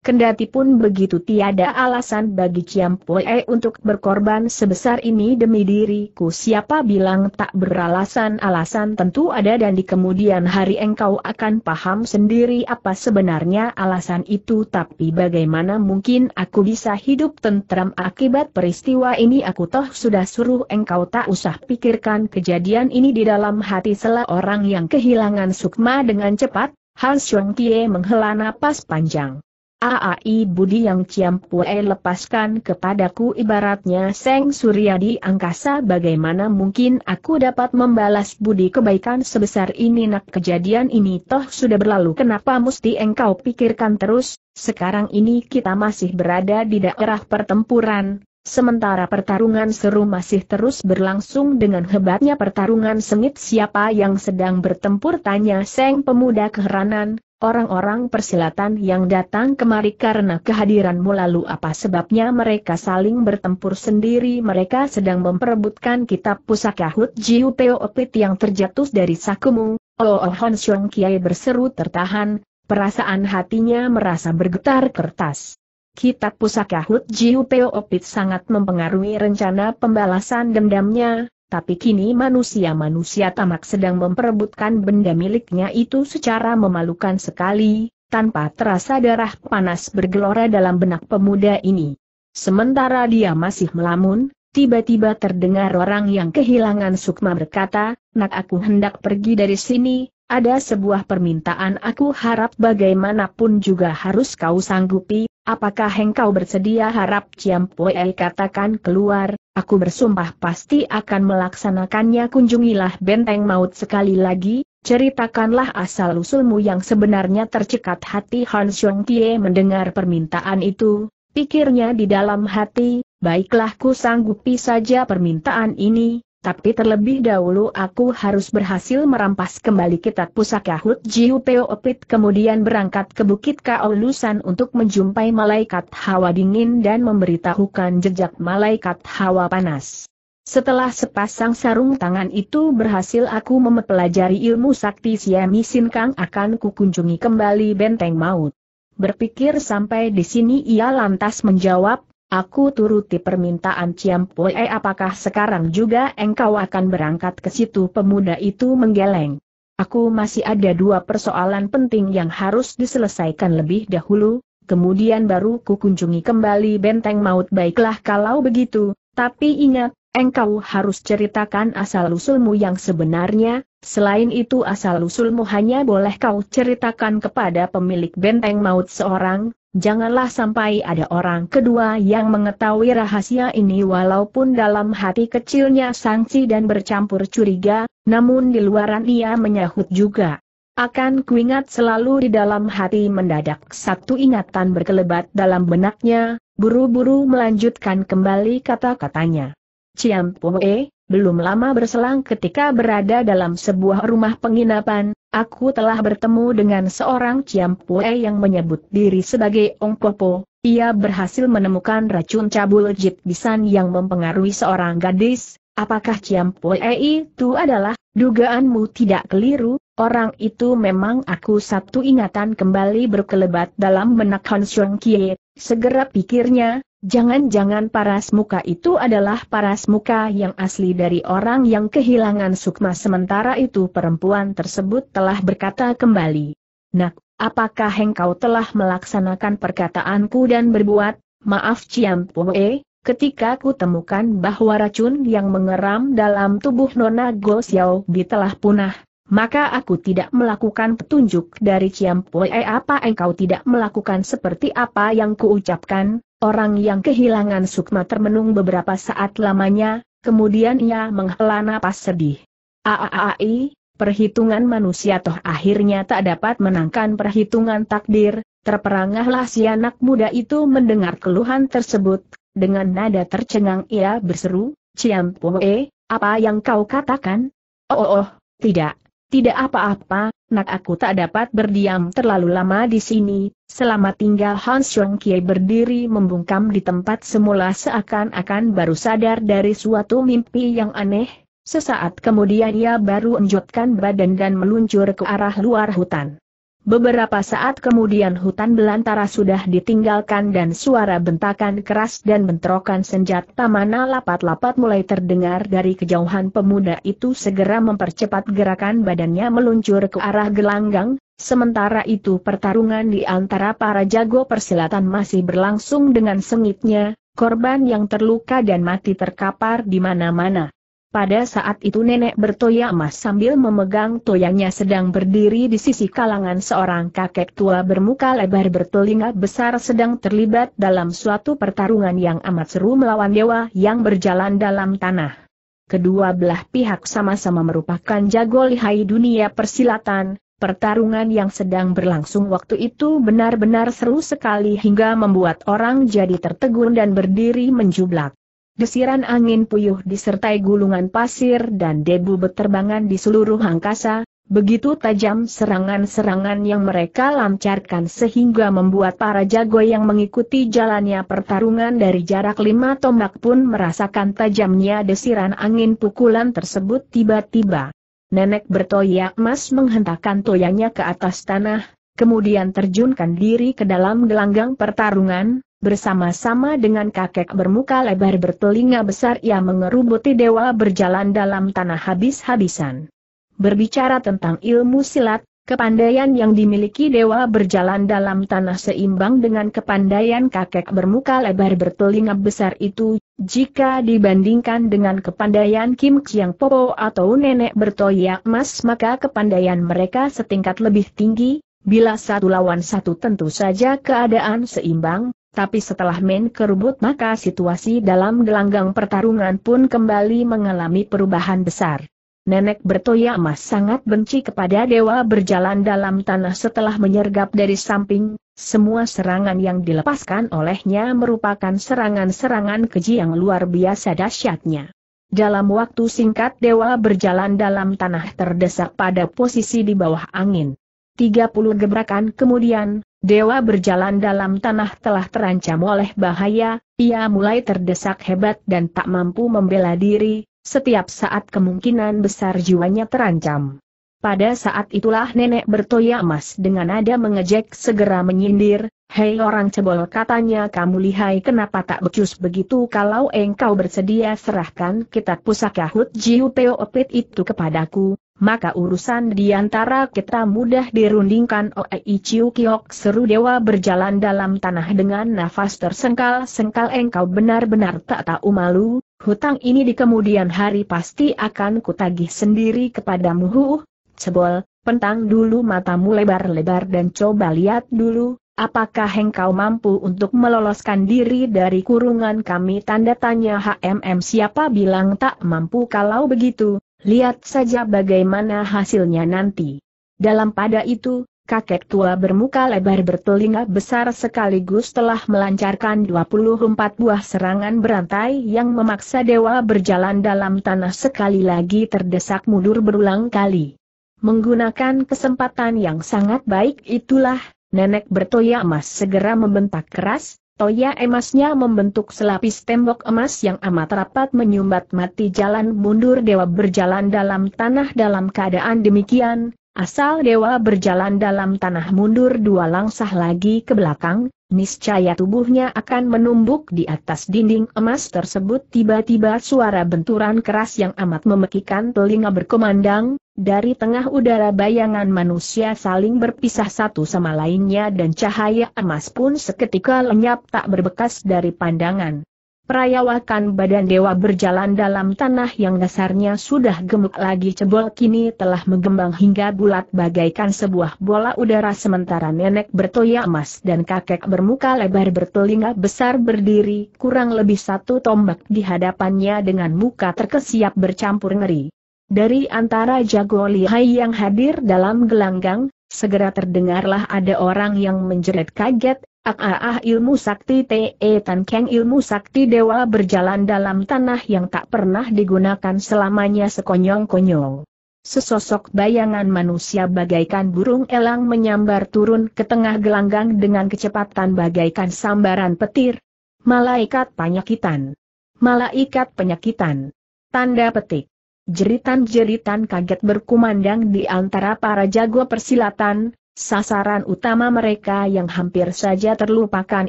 A: Kendati pun begitu tiada alasan bagi Ciampoe untuk berkorban sebesar ini demi diriku siapa bilang tak beralasan alasan tentu ada dan di kemudian hari engkau akan paham sendiri apa sebenarnya alasan itu tapi bagaimana mungkin aku bisa hidup tentram akibat peristiwa ini aku toh sudah suruh engkau tak usah pikirkan kejadian ini di dalam hati orang yang kehilangan sukma dengan cepat, Hans Xiong Tie menghela napas panjang. Aai Budi yang Ciampue lepaskan kepadaku ibaratnya Seng Surya di angkasa bagaimana mungkin aku dapat membalas budi kebaikan sebesar ini nak kejadian ini toh sudah berlalu kenapa mesti engkau pikirkan terus, sekarang ini kita masih berada di daerah pertempuran, sementara pertarungan seru masih terus berlangsung dengan hebatnya pertarungan sengit siapa yang sedang bertempur tanya Seng Pemuda keheranan, Orang-orang persilatan yang datang kemari karena kehadiranmu lalu apa sebabnya mereka saling bertempur sendiri mereka sedang memperebutkan kitab pusaka Hut Jiu Opit yang terjatuh dari sakumu, Oh Oh Hon Xiong Kiai berseru tertahan, perasaan hatinya merasa bergetar kertas. Kitab pusaka Hut Jiu Opit sangat mempengaruhi rencana pembalasan dendamnya, tapi kini manusia-manusia tamak sedang memperebutkan benda miliknya itu secara memalukan sekali, tanpa terasa darah panas bergelora dalam benak pemuda ini. Sementara dia masih melamun, tiba-tiba terdengar orang yang kehilangan sukma berkata, nak aku hendak pergi dari sini, ada sebuah permintaan aku harap bagaimanapun juga harus kau sanggupi, Apakah engkau bersedia harap Ciam Pue katakan keluar, aku bersumpah pasti akan melaksanakannya kunjungilah benteng maut sekali lagi, ceritakanlah asal-usulmu yang sebenarnya tercekat hati Han Xiong Tie mendengar permintaan itu, pikirnya di dalam hati, baiklah ku sanggupi saja permintaan ini, tapi terlebih dahulu aku harus berhasil merampas kembali kitab pusaka Hut Jiu Peo Opit kemudian berangkat ke Bukit Kaolusan untuk menjumpai malaikat hawa dingin dan memberitahukan jejak malaikat hawa panas. Setelah sepasang sarung tangan itu berhasil aku mempelajari ilmu sakti Siami Sin Kang akan kukunjungi kembali benteng maut. Berpikir sampai di sini ia lantas menjawab, Aku turuti permintaan Eh, apakah sekarang juga engkau akan berangkat ke situ pemuda itu menggeleng. Aku masih ada dua persoalan penting yang harus diselesaikan lebih dahulu, kemudian baru ku kunjungi kembali benteng maut baiklah kalau begitu, tapi ingat, engkau harus ceritakan asal-usulmu yang sebenarnya, Selain itu asal-usulmu hanya boleh kau ceritakan kepada pemilik benteng maut seorang, janganlah sampai ada orang kedua yang mengetahui rahasia ini walaupun dalam hati kecilnya sangsi dan bercampur curiga, namun di luaran ia menyahut juga. Akan kuingat selalu di dalam hati mendadak satu ingatan berkelebat dalam benaknya, buru-buru melanjutkan kembali kata-katanya. Ciampoe, belum lama berselang ketika berada dalam sebuah rumah penginapan, aku telah bertemu dengan seorang Ciampue yang menyebut diri sebagai Ong Po Po. Ia berhasil menemukan racun cabul jit bisan yang mempengaruhi seorang gadis. Apakah Ciampue itu adalah, dugaanmu tidak keliru, orang itu memang aku satu ingatan kembali berkelebat dalam menak Hon Xiong Kie. Segera pikirnya, Jangan-jangan paras muka itu adalah paras muka yang asli dari orang yang kehilangan sukma sementara itu perempuan tersebut telah berkata kembali. Nak, apakah engkau telah melaksanakan perkataanku dan berbuat, maaf Ciam Pue, ketika ku temukan bahwa racun yang mengeram dalam tubuh Nona Go Xiao Bi telah punah, maka aku tidak melakukan petunjuk dari Ciampue apa engkau tidak melakukan seperti apa yang kuucapkan, Orang yang kehilangan sukma termenung beberapa saat lamanya, kemudian ia menghela napas sedih. Aaai, perhitungan manusia toh akhirnya tak dapat menangkan perhitungan takdir, terperangahlah si anak muda itu mendengar keluhan tersebut, dengan nada tercengang ia berseru, Ciampoe, apa yang kau katakan? Oh, oh, oh tidak, tidak apa-apa, nak aku tak dapat berdiam terlalu lama di sini, selama tinggal Hans Xiong Kie berdiri membungkam di tempat semula seakan-akan baru sadar dari suatu mimpi yang aneh, sesaat kemudian ia baru enjutkan badan dan meluncur ke arah luar hutan. Beberapa saat kemudian hutan belantara sudah ditinggalkan dan suara bentakan keras dan bentrokan senjata mana lapat-lapat mulai terdengar dari kejauhan pemuda itu segera mempercepat gerakan badannya meluncur ke arah gelanggang, sementara itu pertarungan di antara para jago persilatan masih berlangsung dengan sengitnya, korban yang terluka dan mati terkapar di mana-mana. Pada saat itu nenek bertoya emas sambil memegang toyanya sedang berdiri di sisi kalangan seorang kakek tua bermuka lebar bertelinga besar sedang terlibat dalam suatu pertarungan yang amat seru melawan dewa yang berjalan dalam tanah. Kedua belah pihak sama-sama merupakan jago lihai dunia persilatan, pertarungan yang sedang berlangsung waktu itu benar-benar seru sekali hingga membuat orang jadi tertegun dan berdiri menjublak. Desiran angin puyuh disertai gulungan pasir dan debu beterbangan di seluruh angkasa, begitu tajam serangan-serangan yang mereka lancarkan sehingga membuat para jago yang mengikuti jalannya pertarungan dari jarak lima tombak pun merasakan tajamnya desiran angin pukulan tersebut tiba-tiba. Nenek bertoyak emas menghentakkan toyanya ke atas tanah, kemudian terjunkan diri ke dalam gelanggang pertarungan, Bersama-sama dengan kakek bermuka lebar bertelinga besar ia mengerubuti dewa berjalan dalam tanah habis-habisan. Berbicara tentang ilmu silat, kepandaian yang dimiliki dewa berjalan dalam tanah seimbang dengan kepandaian kakek bermuka lebar bertelinga besar itu, jika dibandingkan dengan kepandaian Kim Chiang Popo atau nenek bertoyak emas maka kepandaian mereka setingkat lebih tinggi, Bila satu lawan satu tentu saja keadaan seimbang, tapi setelah main kerubut maka situasi dalam gelanggang pertarungan pun kembali mengalami perubahan besar. Nenek bertoya emas sangat benci kepada dewa berjalan dalam tanah setelah menyergap dari samping, semua serangan yang dilepaskan olehnya merupakan serangan-serangan keji yang luar biasa dahsyatnya. Dalam waktu singkat dewa berjalan dalam tanah terdesak pada posisi di bawah angin. 30 gebrakan kemudian, Dewa berjalan dalam tanah telah terancam oleh bahaya, ia mulai terdesak hebat dan tak mampu membela diri, setiap saat kemungkinan besar jiwanya terancam. Pada saat itulah nenek bertoya emas dengan nada mengejek segera menyindir, Hei orang cebol katanya kamu lihai kenapa tak becus begitu kalau engkau bersedia serahkan kitab pusaka Hut Jiu teo Opit itu kepadaku, maka urusan di antara kita mudah dirundingkan oleh Chiu Kiok seru dewa berjalan dalam tanah dengan nafas tersengkal-sengkal engkau benar-benar tak tahu malu, hutang ini di kemudian hari pasti akan kutagih sendiri kepadamu huh, cebol, pentang dulu matamu lebar-lebar dan coba lihat dulu, apakah engkau mampu untuk meloloskan diri dari kurungan kami tanda tanya HMM siapa bilang tak mampu kalau begitu, Lihat saja bagaimana hasilnya nanti. Dalam pada itu, kakek tua bermuka lebar bertelinga besar sekaligus telah melancarkan 24 buah serangan berantai yang memaksa dewa berjalan dalam tanah sekali lagi terdesak mundur berulang kali. Menggunakan kesempatan yang sangat baik itulah, nenek bertoya emas segera membentak keras, Toya emasnya membentuk selapis tembok emas yang amat rapat menyumbat mati jalan mundur dewa berjalan dalam tanah dalam keadaan demikian, Asal dewa berjalan dalam tanah mundur dua langkah lagi ke belakang, niscaya tubuhnya akan menumbuk di atas dinding emas tersebut tiba-tiba suara benturan keras yang amat memekikan telinga berkumandang, dari tengah udara bayangan manusia saling berpisah satu sama lainnya dan cahaya emas pun seketika lenyap tak berbekas dari pandangan. Perayawakan badan dewa berjalan dalam tanah yang dasarnya sudah gemuk lagi cebol kini telah mengembang hingga bulat bagaikan sebuah bola udara sementara nenek bertoya emas dan kakek bermuka lebar bertelinga besar berdiri kurang lebih satu tombak di hadapannya dengan muka terkesiap bercampur ngeri. Dari antara jago lihai yang hadir dalam gelanggang, segera terdengarlah ada orang yang menjerit kaget, Ah ilmu sakti Te e Tan Keng ilmu sakti dewa berjalan dalam tanah yang tak pernah digunakan selamanya sekonyong-konyong. Sesosok bayangan manusia bagaikan burung elang menyambar turun ke tengah gelanggang dengan kecepatan bagaikan sambaran petir. Malaikat penyakitan. Malaikat penyakitan. Tanda petik. Jeritan-jeritan kaget berkumandang di antara para jago persilatan, Sasaran utama mereka yang hampir saja terlupakan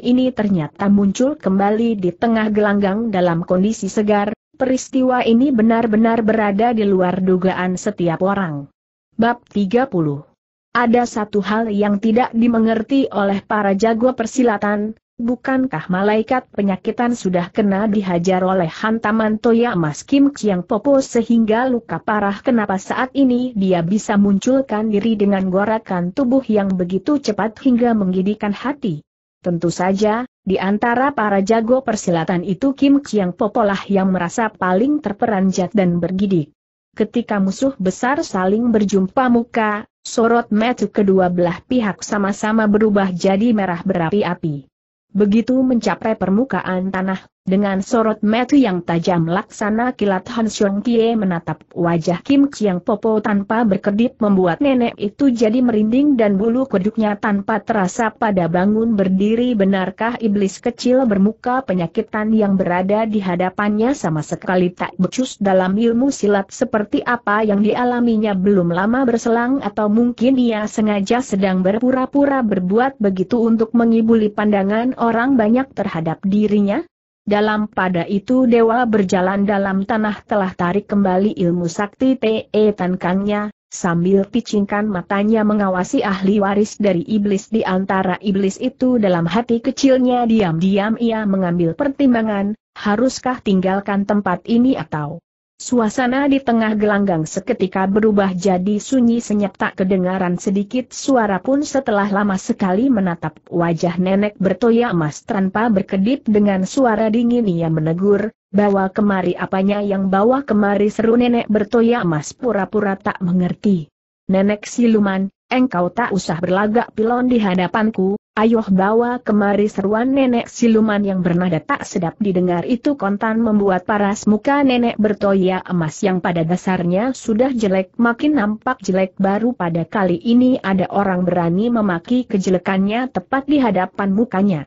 A: ini ternyata muncul kembali di tengah gelanggang dalam kondisi segar, peristiwa ini benar-benar berada di luar dugaan setiap orang. Bab 30 Ada satu hal yang tidak dimengerti oleh para jago persilatan, Bukankah malaikat penyakitan sudah kena dihajar oleh hantaman Toya Mas Kim Chiang Popo sehingga luka parah kenapa saat ini dia bisa munculkan diri dengan gorakan tubuh yang begitu cepat hingga menggidikan hati? Tentu saja, di antara para jago persilatan itu Kim Chiang Popo lah yang merasa paling terperanjat dan bergidik. Ketika musuh besar saling berjumpa muka, sorot mata kedua belah pihak sama-sama berubah jadi merah berapi-api. Begitu mencapai permukaan tanah, dengan sorot metu yang tajam laksana kilat Han Xiong Kie menatap wajah Kim Chiang Popo tanpa berkedip membuat nenek itu jadi merinding dan bulu kuduknya tanpa terasa pada bangun berdiri benarkah iblis kecil bermuka penyakitan yang berada di hadapannya sama sekali tak becus dalam ilmu silat seperti apa yang dialaminya belum lama berselang atau mungkin ia sengaja sedang berpura-pura berbuat begitu untuk mengibuli pandangan orang banyak terhadap dirinya? Dalam pada itu dewa berjalan dalam tanah telah tarik kembali ilmu sakti Te Tankangnya, sambil picingkan matanya mengawasi ahli waris dari iblis di antara iblis itu dalam hati kecilnya diam-diam ia mengambil pertimbangan, haruskah tinggalkan tempat ini atau Suasana di tengah gelanggang seketika berubah jadi sunyi senyap tak kedengaran sedikit suara pun setelah lama sekali menatap wajah nenek bertoya emas tanpa berkedip dengan suara dingin ia menegur, bawa kemari apanya yang bawa kemari seru nenek bertoya emas pura-pura tak mengerti. Nenek siluman, engkau tak usah berlagak pilon di hadapanku, Ayuh bawa kemari seruan nenek siluman yang bernada tak sedap didengar itu kontan membuat paras muka nenek bertoya emas yang pada dasarnya sudah jelek makin nampak jelek baru pada kali ini ada orang berani memaki kejelekannya tepat di hadapan mukanya.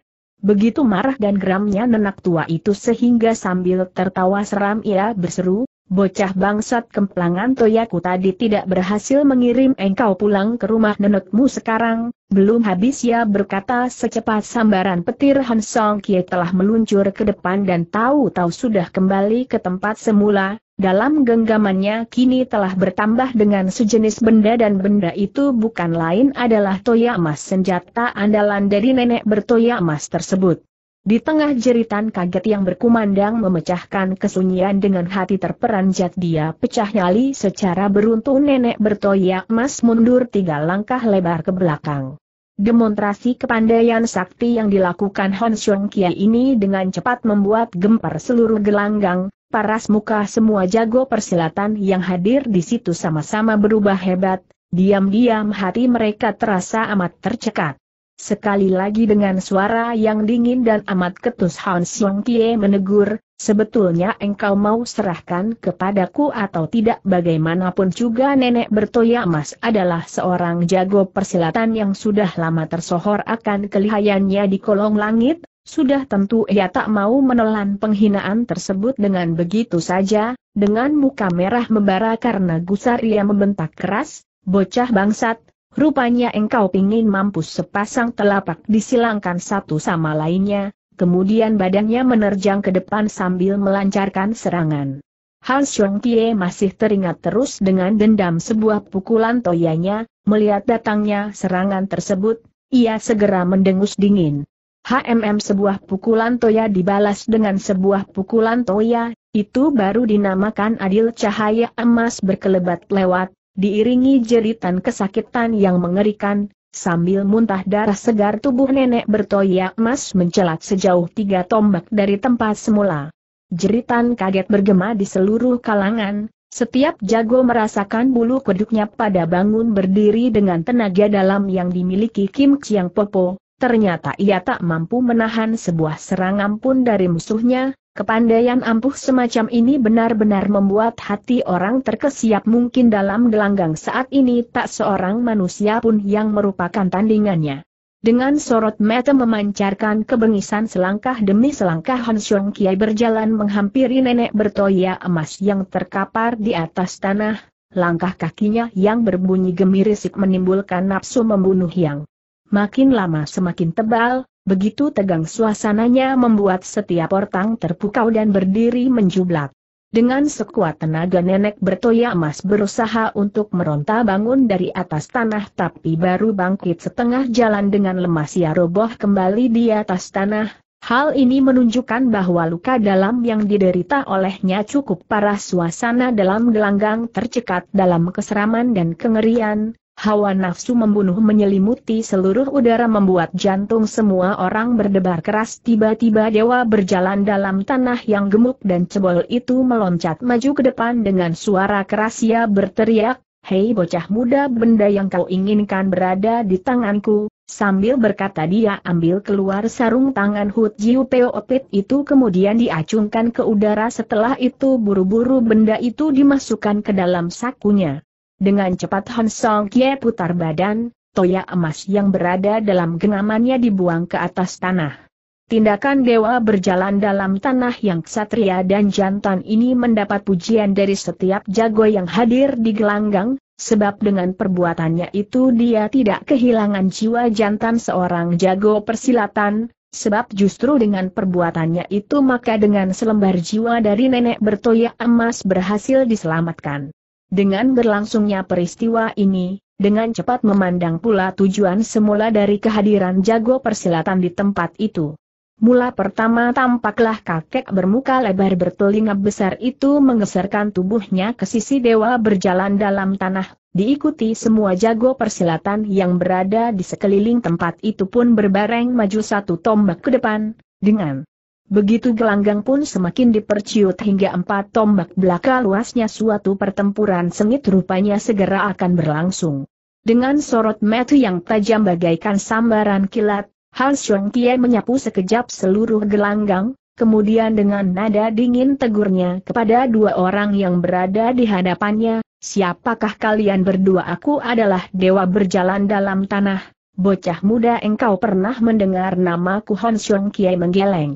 A: Begitu marah dan geramnya nenek tua itu sehingga sambil tertawa seram ia berseru, Bocah bangsat kemplangan toyaku tadi tidak berhasil mengirim engkau pulang ke rumah nenekmu sekarang, belum habis ya berkata secepat sambaran petir Han Song Kie telah meluncur ke depan dan tahu-tahu sudah kembali ke tempat semula, dalam genggamannya kini telah bertambah dengan sejenis benda dan benda itu bukan lain adalah toya emas senjata andalan dari nenek bertoya emas tersebut. Di tengah jeritan kaget yang berkumandang memecahkan kesunyian dengan hati terperanjat dia pecah nyali secara beruntung nenek bertoyak mas mundur tiga langkah lebar ke belakang. Demonstrasi kepandaian sakti yang dilakukan Hon Xiong Kia ini dengan cepat membuat gempar seluruh gelanggang, paras muka semua jago persilatan yang hadir di situ sama-sama berubah hebat, diam-diam hati mereka terasa amat tercekat. Sekali lagi dengan suara yang dingin dan amat ketus Han Xiong Kie menegur, sebetulnya engkau mau serahkan kepadaku atau tidak bagaimanapun juga nenek bertoya emas adalah seorang jago persilatan yang sudah lama tersohor akan kelihayannya di kolong langit, sudah tentu ia tak mau menelan penghinaan tersebut dengan begitu saja, dengan muka merah membara karena gusar ia membentak keras, bocah bangsat, Rupanya engkau ingin mampus sepasang telapak disilangkan satu sama lainnya, kemudian badannya menerjang ke depan sambil melancarkan serangan. Han Xiong Tie masih teringat terus dengan dendam sebuah pukulan toyanya, melihat datangnya serangan tersebut, ia segera mendengus dingin. HMM sebuah pukulan toya dibalas dengan sebuah pukulan toya, itu baru dinamakan adil cahaya emas berkelebat lewat, diiringi jeritan kesakitan yang mengerikan, sambil muntah darah segar tubuh nenek bertoya emas mencelat sejauh tiga tombak dari tempat semula. Jeritan kaget bergema di seluruh kalangan, setiap jago merasakan bulu kuduknya pada bangun berdiri dengan tenaga dalam yang dimiliki Kim Chiang Popo, ternyata ia tak mampu menahan sebuah serangan pun dari musuhnya, Kepandaian ampuh semacam ini benar-benar membuat hati orang terkesiap mungkin dalam gelanggang saat ini tak seorang manusia pun yang merupakan tandingannya. Dengan sorot mata memancarkan kebengisan selangkah demi selangkah Han Xiong Kiai berjalan menghampiri nenek bertoya emas yang terkapar di atas tanah, langkah kakinya yang berbunyi gemirisik menimbulkan nafsu membunuh yang makin lama semakin tebal, Begitu tegang suasananya membuat setiap orang terpukau dan berdiri menjublak. Dengan sekuat tenaga nenek bertoya emas berusaha untuk meronta bangun dari atas tanah tapi baru bangkit setengah jalan dengan lemas ia roboh kembali di atas tanah, Hal ini menunjukkan bahwa luka dalam yang diderita olehnya cukup parah suasana dalam gelanggang tercekat dalam keseraman dan kengerian, Hawa nafsu membunuh menyelimuti seluruh udara membuat jantung semua orang berdebar keras tiba-tiba dewa berjalan dalam tanah yang gemuk dan cebol itu meloncat maju ke depan dengan suara keras ia berteriak, Hei bocah muda benda yang kau inginkan berada di tanganku, Sambil berkata dia ambil keluar sarung tangan Hut Jiu Opit itu kemudian diacungkan ke udara setelah itu buru-buru benda itu dimasukkan ke dalam sakunya. Dengan cepat Han Song Kie putar badan, toya emas yang berada dalam genggamannya dibuang ke atas tanah. Tindakan dewa berjalan dalam tanah yang ksatria dan jantan ini mendapat pujian dari setiap jago yang hadir di gelanggang, sebab dengan perbuatannya itu dia tidak kehilangan jiwa jantan seorang jago persilatan, sebab justru dengan perbuatannya itu maka dengan selembar jiwa dari nenek bertoya emas berhasil diselamatkan. Dengan berlangsungnya peristiwa ini, dengan cepat memandang pula tujuan semula dari kehadiran jago persilatan di tempat itu. Mula pertama tampaklah kakek bermuka lebar bertelinga besar itu menggeserkan tubuhnya ke sisi dewa berjalan dalam tanah, diikuti semua jago persilatan yang berada di sekeliling tempat itu pun berbareng maju satu tombak ke depan, dengan Begitu gelanggang pun semakin diperciut hingga empat tombak belaka luasnya suatu pertempuran sengit rupanya segera akan berlangsung. Dengan sorot mata yang tajam bagaikan sambaran kilat, Hal Xiong Tie menyapu sekejap seluruh gelanggang, kemudian dengan nada dingin tegurnya kepada dua orang yang berada di hadapannya, siapakah kalian berdua aku adalah dewa berjalan dalam tanah, bocah muda engkau pernah mendengar namaku Hon Xiong Kie menggeleng.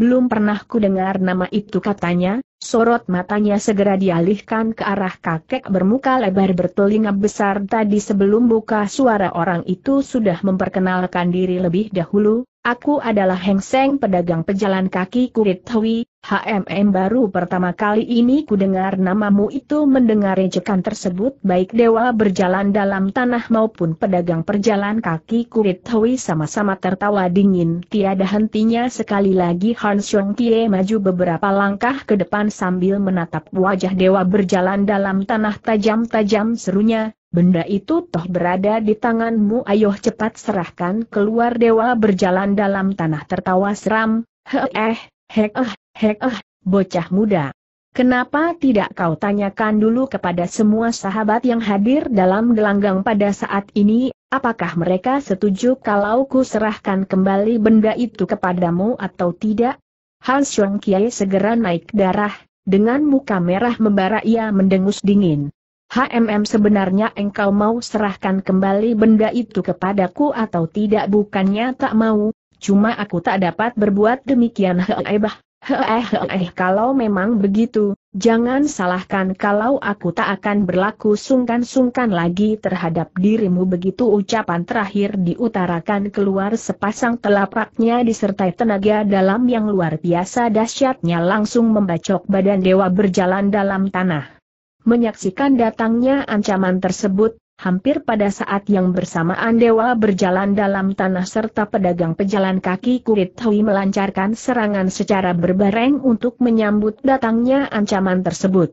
A: Belum pernah ku dengar nama itu katanya, sorot matanya segera dialihkan ke arah kakek bermuka lebar bertelinga besar tadi sebelum buka suara orang itu sudah memperkenalkan diri lebih dahulu, aku adalah Heng Seng pedagang pejalan kaki kulit Hui, HMM baru pertama kali ini kudengar namamu itu mendengar ejekan tersebut baik dewa berjalan dalam tanah maupun pedagang perjalan kaki kulit Hui sama-sama tertawa dingin tiada hentinya sekali lagi Han Xiong Tie maju beberapa langkah ke depan sambil menatap wajah dewa berjalan dalam tanah tajam-tajam serunya, Benda itu toh berada di tanganmu ayo cepat serahkan keluar dewa berjalan dalam tanah tertawa seram, heh eh, he eh, Hek eh, bocah muda. Kenapa tidak kau tanyakan dulu kepada semua sahabat yang hadir dalam gelanggang pada saat ini, apakah mereka setuju kalau ku serahkan kembali benda itu kepadamu atau tidak? Han Xiong Kiai segera naik darah, dengan muka merah membara ia mendengus dingin. HMM sebenarnya engkau mau serahkan kembali benda itu kepadaku atau tidak bukannya tak mau, cuma aku tak dapat berbuat demikian bah. Eh, eh, kalau memang begitu, jangan salahkan kalau aku tak akan berlaku sungkan-sungkan lagi terhadap dirimu begitu ucapan terakhir diutarakan keluar sepasang telapaknya disertai tenaga dalam yang luar biasa dahsyatnya langsung membacok badan dewa berjalan dalam tanah. Menyaksikan datangnya ancaman tersebut, Hampir pada saat yang bersamaan dewa berjalan dalam tanah serta pedagang pejalan kaki kulit Hui melancarkan serangan secara berbareng untuk menyambut datangnya ancaman tersebut.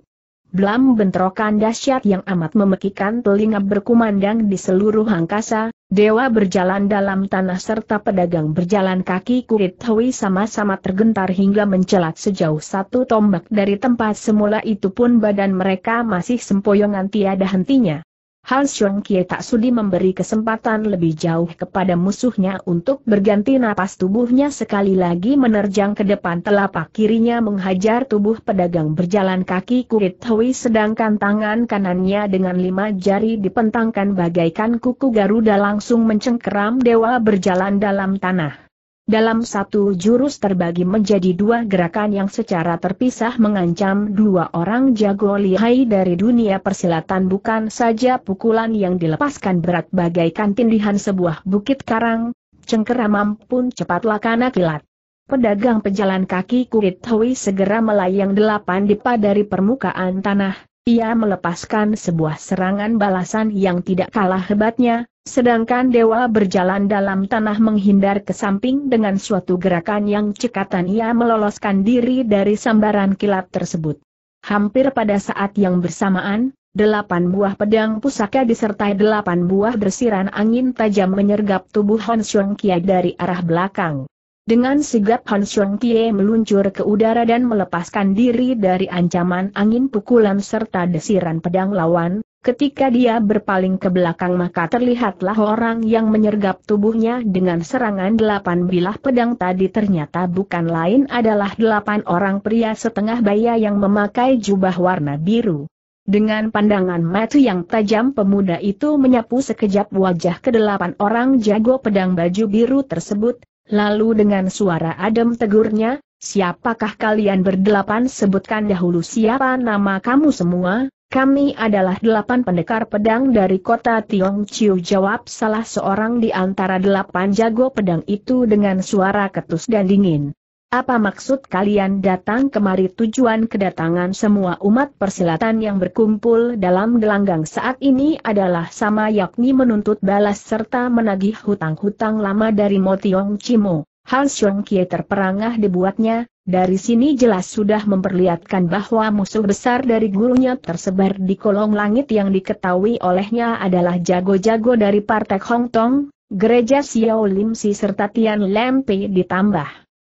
A: Blam bentrokan dahsyat yang amat memekikan telinga berkumandang di seluruh angkasa, dewa berjalan dalam tanah serta pedagang berjalan kaki kulit Hui sama-sama tergentar hingga mencelat sejauh satu tombak dari tempat semula itu pun badan mereka masih sempoyongan tiada hentinya. Hal Han Kie tak sudi memberi kesempatan lebih jauh kepada musuhnya untuk berganti napas tubuhnya sekali lagi menerjang ke depan telapak kirinya menghajar tubuh pedagang berjalan kaki kulit Hui sedangkan tangan kanannya dengan lima jari dipentangkan bagaikan kuku Garuda langsung mencengkeram dewa berjalan dalam tanah dalam satu jurus terbagi menjadi dua gerakan yang secara terpisah mengancam dua orang jago lihai dari dunia persilatan bukan saja pukulan yang dilepaskan berat bagaikan tindihan sebuah bukit karang, cengkeramam pun cepatlah lakana kilat. Pedagang pejalan kaki kulit Hui segera melayang delapan dipa dari permukaan tanah, ia melepaskan sebuah serangan balasan yang tidak kalah hebatnya, Sedangkan dewa berjalan dalam tanah menghindar ke samping dengan suatu gerakan yang cekatan ia meloloskan diri dari sambaran kilat tersebut. Hampir pada saat yang bersamaan, delapan buah pedang pusaka disertai delapan buah bersiran angin tajam menyergap tubuh Hon Xiong Kie dari arah belakang. Dengan sigap Han Xiong Kie meluncur ke udara dan melepaskan diri dari ancaman angin pukulan serta desiran pedang lawan, Ketika dia berpaling ke belakang maka terlihatlah orang yang menyergap tubuhnya dengan serangan delapan bilah pedang tadi ternyata bukan lain adalah delapan orang pria setengah baya yang memakai jubah warna biru. Dengan pandangan mata yang tajam pemuda itu menyapu sekejap wajah kedelapan orang jago pedang baju biru tersebut, lalu dengan suara adem tegurnya, siapakah kalian berdelapan sebutkan dahulu siapa nama kamu semua, kami adalah delapan pendekar pedang dari kota Tiong Chiu jawab salah seorang di antara delapan jago pedang itu dengan suara ketus dan dingin. Apa maksud kalian datang kemari tujuan kedatangan semua umat persilatan yang berkumpul dalam gelanggang saat ini adalah sama yakni menuntut balas serta menagih hutang-hutang lama dari Tiong Cimo. Han Xiong Kie terperangah dibuatnya, dari sini jelas sudah memperlihatkan bahwa musuh besar dari gurunya tersebar di kolong langit yang diketahui olehnya adalah jago-jago dari Partai Hong Tong, Gereja Xiao Lim Si serta Tian Pei ditambah.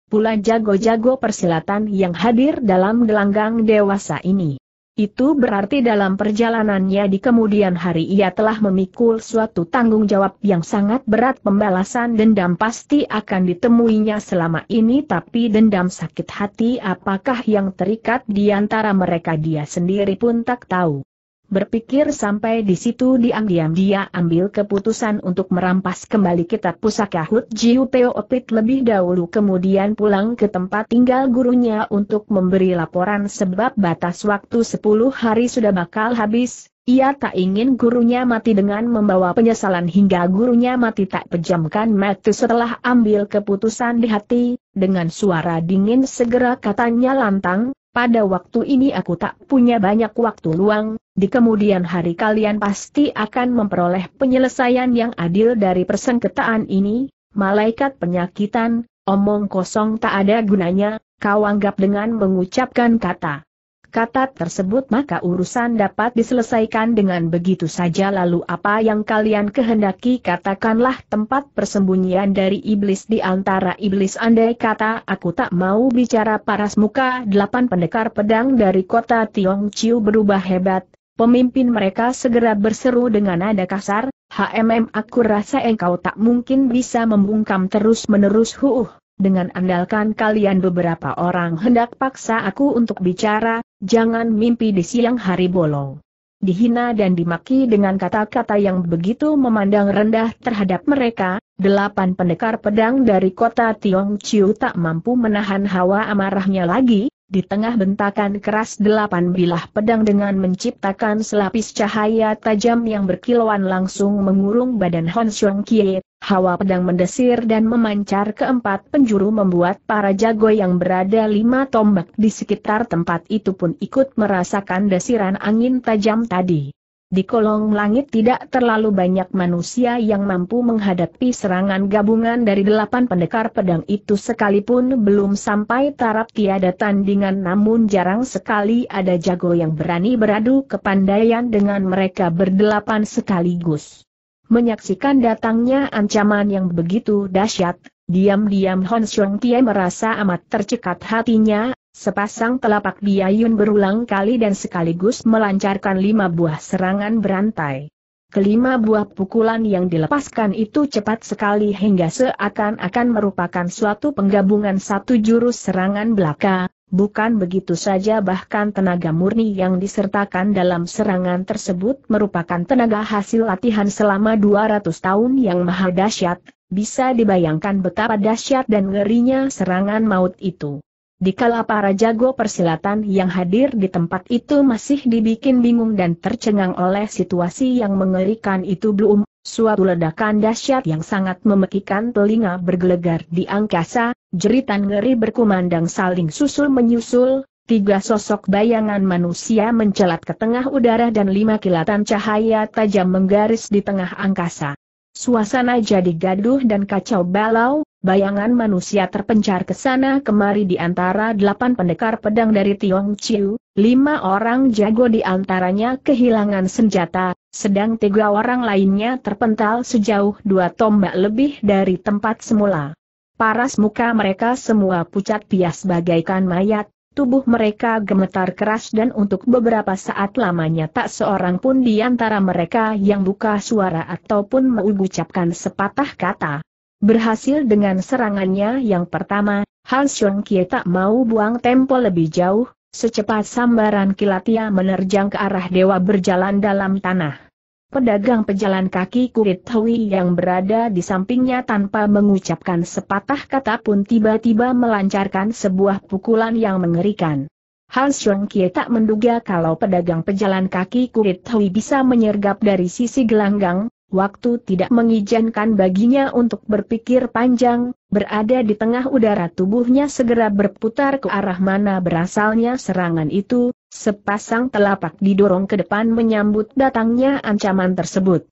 A: Pula jago-jago persilatan yang hadir dalam gelanggang dewasa ini. Itu berarti dalam perjalanannya di kemudian hari ia telah memikul suatu tanggung jawab yang sangat berat pembalasan dendam pasti akan ditemuinya selama ini tapi dendam sakit hati apakah yang terikat di antara mereka dia sendiri pun tak tahu. Berpikir sampai di situ diam-diam dia ambil keputusan untuk merampas kembali kitab pusaka Hut Jiu Opit lebih dahulu kemudian pulang ke tempat tinggal gurunya untuk memberi laporan sebab batas waktu 10 hari sudah bakal habis, ia tak ingin gurunya mati dengan membawa penyesalan hingga gurunya mati tak pejamkan mata setelah ambil keputusan di hati, dengan suara dingin segera katanya lantang, pada waktu ini aku tak punya banyak waktu luang, di kemudian hari kalian pasti akan memperoleh penyelesaian yang adil dari persengketaan ini, malaikat penyakitan, omong kosong tak ada gunanya, kau anggap dengan mengucapkan kata kata tersebut maka urusan dapat diselesaikan dengan begitu saja lalu apa yang kalian kehendaki katakanlah tempat persembunyian dari iblis di antara iblis andai kata aku tak mau bicara paras muka delapan pendekar pedang dari kota Tiong Chiu berubah hebat, pemimpin mereka segera berseru dengan nada kasar, HMM aku rasa engkau tak mungkin bisa membungkam terus-menerus huuh. Dengan andalkan kalian beberapa orang hendak paksa aku untuk bicara, Jangan mimpi di siang hari bolong. Dihina dan dimaki dengan kata-kata yang begitu memandang rendah terhadap mereka, delapan pendekar pedang dari kota Tiong Chiu tak mampu menahan hawa amarahnya lagi, di tengah bentakan keras delapan bilah pedang dengan menciptakan selapis cahaya tajam yang berkilauan langsung mengurung badan Hon Xiong Kie, Hawa pedang mendesir dan memancar ke empat penjuru membuat para jago yang berada lima tombak di sekitar tempat itu pun ikut merasakan desiran angin tajam tadi. Di kolong langit tidak terlalu banyak manusia yang mampu menghadapi serangan gabungan dari delapan pendekar pedang itu sekalipun belum sampai taraf tiada tandingan namun jarang sekali ada jago yang berani beradu kepandaian dengan mereka berdelapan sekaligus. Menyaksikan datangnya ancaman yang begitu dahsyat, diam-diam Hon Xiong Tie merasa amat tercekat hatinya, sepasang telapak biayun berulang kali dan sekaligus melancarkan lima buah serangan berantai. Kelima buah pukulan yang dilepaskan itu cepat sekali hingga seakan-akan merupakan suatu penggabungan satu jurus serangan belaka, Bukan begitu saja bahkan tenaga murni yang disertakan dalam serangan tersebut merupakan tenaga hasil latihan selama 200 tahun yang maha dahsyat, bisa dibayangkan betapa dahsyat dan ngerinya serangan maut itu. Dikala para jago persilatan yang hadir di tempat itu masih dibikin bingung dan tercengang oleh situasi yang mengerikan itu belum, suatu ledakan dahsyat yang sangat memekikan telinga bergelegar di angkasa, Jeritan ngeri berkumandang saling susul menyusul, tiga sosok bayangan manusia mencelat ke tengah udara dan lima kilatan cahaya tajam menggaris di tengah angkasa. Suasana jadi gaduh dan kacau balau, bayangan manusia terpencar ke sana kemari di antara delapan pendekar pedang dari Tiong Chiu, lima orang jago di antaranya kehilangan senjata, sedang tiga orang lainnya terpental sejauh dua tombak lebih dari tempat semula. Paras muka mereka semua pucat pias bagaikan mayat, tubuh mereka gemetar keras dan untuk beberapa saat lamanya tak seorang pun di antara mereka yang buka suara ataupun mengucapkan sepatah kata. Berhasil dengan serangannya yang pertama, Han Xiong Kie tak mau buang tempo lebih jauh, secepat sambaran kilat ia menerjang ke arah dewa berjalan dalam tanah. Pedagang pejalan kaki kulit Hui yang berada di sampingnya tanpa mengucapkan sepatah kata pun tiba-tiba melancarkan sebuah pukulan yang mengerikan. Han Shuang Kie tak menduga kalau pedagang pejalan kaki kulit Hui bisa menyergap dari sisi gelanggang, waktu tidak mengizinkan baginya untuk berpikir panjang, berada di tengah udara tubuhnya segera berputar ke arah mana berasalnya serangan itu, Sepasang telapak didorong ke depan menyambut datangnya ancaman tersebut.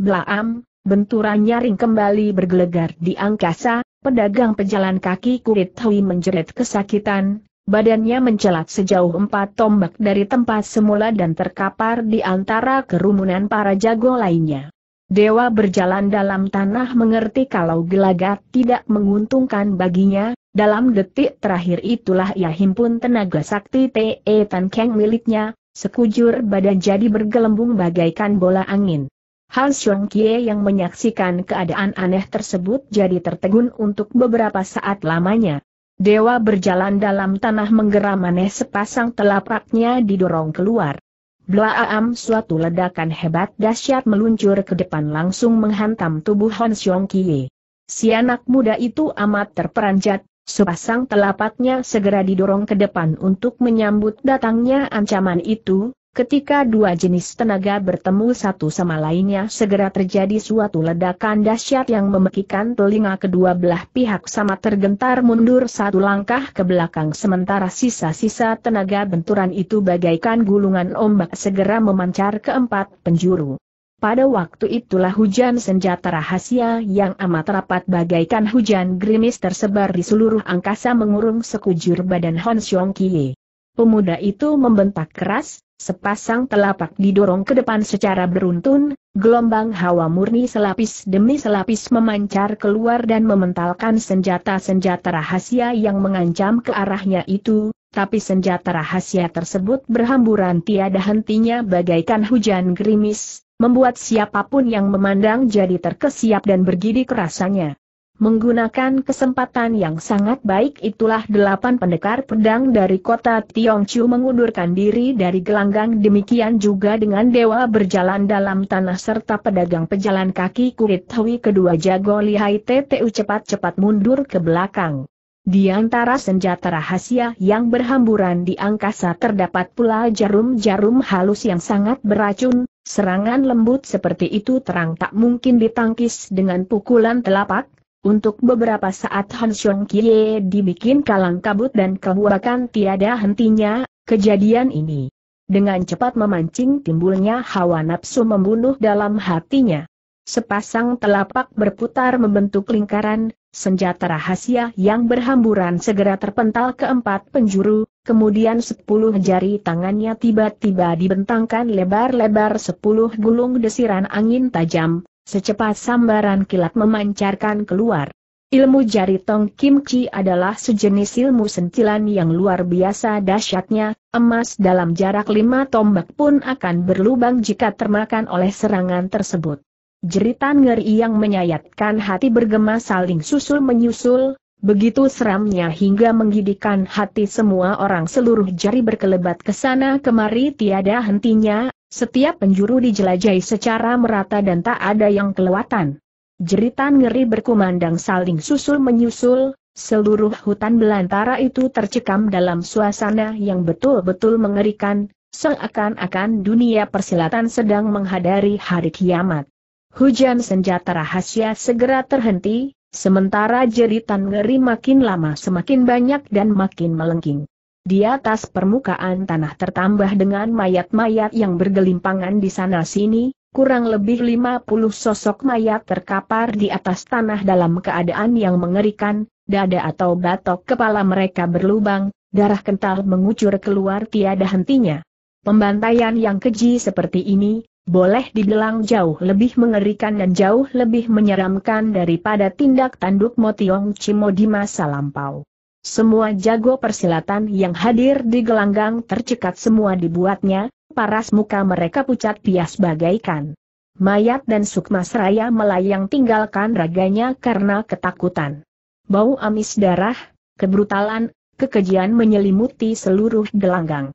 A: Blaam, benturan nyaring kembali bergelegar di angkasa, pedagang pejalan kaki kulit Hui menjerit kesakitan, badannya mencelat sejauh empat tombak dari tempat semula dan terkapar di antara kerumunan para jago lainnya. Dewa berjalan dalam tanah mengerti kalau gelagat tidak menguntungkan baginya, dalam detik terakhir itulah ia himpun tenaga sakti T.E. Tan Keng miliknya, sekujur badan jadi bergelembung bagaikan bola angin. Han Xiong Kie yang menyaksikan keadaan aneh tersebut jadi tertegun untuk beberapa saat lamanya. Dewa berjalan dalam tanah menggeram aneh sepasang telapaknya didorong keluar. Blaam suatu ledakan hebat dahsyat meluncur ke depan langsung menghantam tubuh Hon Xiong Kie. Si anak muda itu amat terperanjat, sepasang telapaknya segera didorong ke depan untuk menyambut datangnya ancaman itu, Ketika dua jenis tenaga bertemu satu sama lainnya segera terjadi suatu ledakan dahsyat yang memekikan telinga kedua belah pihak sama tergentar mundur satu langkah ke belakang sementara sisa-sisa tenaga benturan itu bagaikan gulungan ombak segera memancar ke empat penjuru. Pada waktu itulah hujan senjata rahasia yang amat rapat bagaikan hujan gerimis tersebar di seluruh angkasa mengurung sekujur badan Hon Xiong Kie. Pemuda itu membentak keras, Sepasang telapak didorong ke depan secara beruntun, gelombang hawa murni selapis demi selapis memancar keluar dan mementalkan senjata-senjata rahasia yang mengancam ke arahnya itu, tapi senjata rahasia tersebut berhamburan tiada hentinya bagaikan hujan gerimis, membuat siapapun yang memandang jadi terkesiap dan bergidik rasanya. Menggunakan kesempatan yang sangat baik itulah delapan pendekar pedang dari kota Tiongchu mengundurkan diri dari gelanggang demikian juga dengan dewa berjalan dalam tanah serta pedagang pejalan kaki kulit Hui kedua jago lihai TTU cepat-cepat mundur ke belakang. Di antara senjata rahasia yang berhamburan di angkasa terdapat pula jarum-jarum halus yang sangat beracun, serangan lembut seperti itu terang tak mungkin ditangkis dengan pukulan telapak, untuk beberapa saat Han Xiong Kie dibikin kalang kabut dan kehuakan tiada hentinya, kejadian ini. Dengan cepat memancing timbulnya hawa nafsu membunuh dalam hatinya. Sepasang telapak berputar membentuk lingkaran, senjata rahasia yang berhamburan segera terpental ke empat penjuru, kemudian sepuluh jari tangannya tiba-tiba dibentangkan lebar-lebar sepuluh gulung desiran angin tajam, Secepat sambaran kilat memancarkan keluar. Ilmu jari Tong Kim Chi adalah sejenis ilmu sentilan yang luar biasa dahsyatnya, emas dalam jarak lima tombak pun akan berlubang jika termakan oleh serangan tersebut. Jeritan ngeri yang menyayatkan hati bergema saling susul menyusul, begitu seramnya hingga menggidikan hati semua orang seluruh jari berkelebat ke sana kemari tiada hentinya, setiap penjuru dijelajahi secara merata dan tak ada yang kelewatan. Jeritan ngeri berkumandang saling susul-menyusul, seluruh hutan belantara itu tercekam dalam suasana yang betul-betul mengerikan, seakan-akan dunia persilatan sedang menghadari hari kiamat. Hujan senjata rahasia segera terhenti, sementara jeritan ngeri makin lama semakin banyak dan makin melengking. Di atas permukaan tanah tertambah dengan mayat-mayat yang bergelimpangan di sana-sini, kurang lebih 50 sosok mayat terkapar di atas tanah dalam keadaan yang mengerikan, dada atau batok kepala mereka berlubang, darah kental mengucur keluar tiada hentinya. Pembantaian yang keji seperti ini, boleh dibilang jauh lebih mengerikan dan jauh lebih menyeramkan daripada tindak tanduk Motiong Cimo di masa lampau. Semua jago persilatan yang hadir di gelanggang tercekat semua dibuatnya, paras muka mereka pucat pias bagaikan. Mayat dan sukma seraya melayang tinggalkan raganya karena ketakutan. Bau amis darah, kebrutalan, kekejian menyelimuti seluruh gelanggang.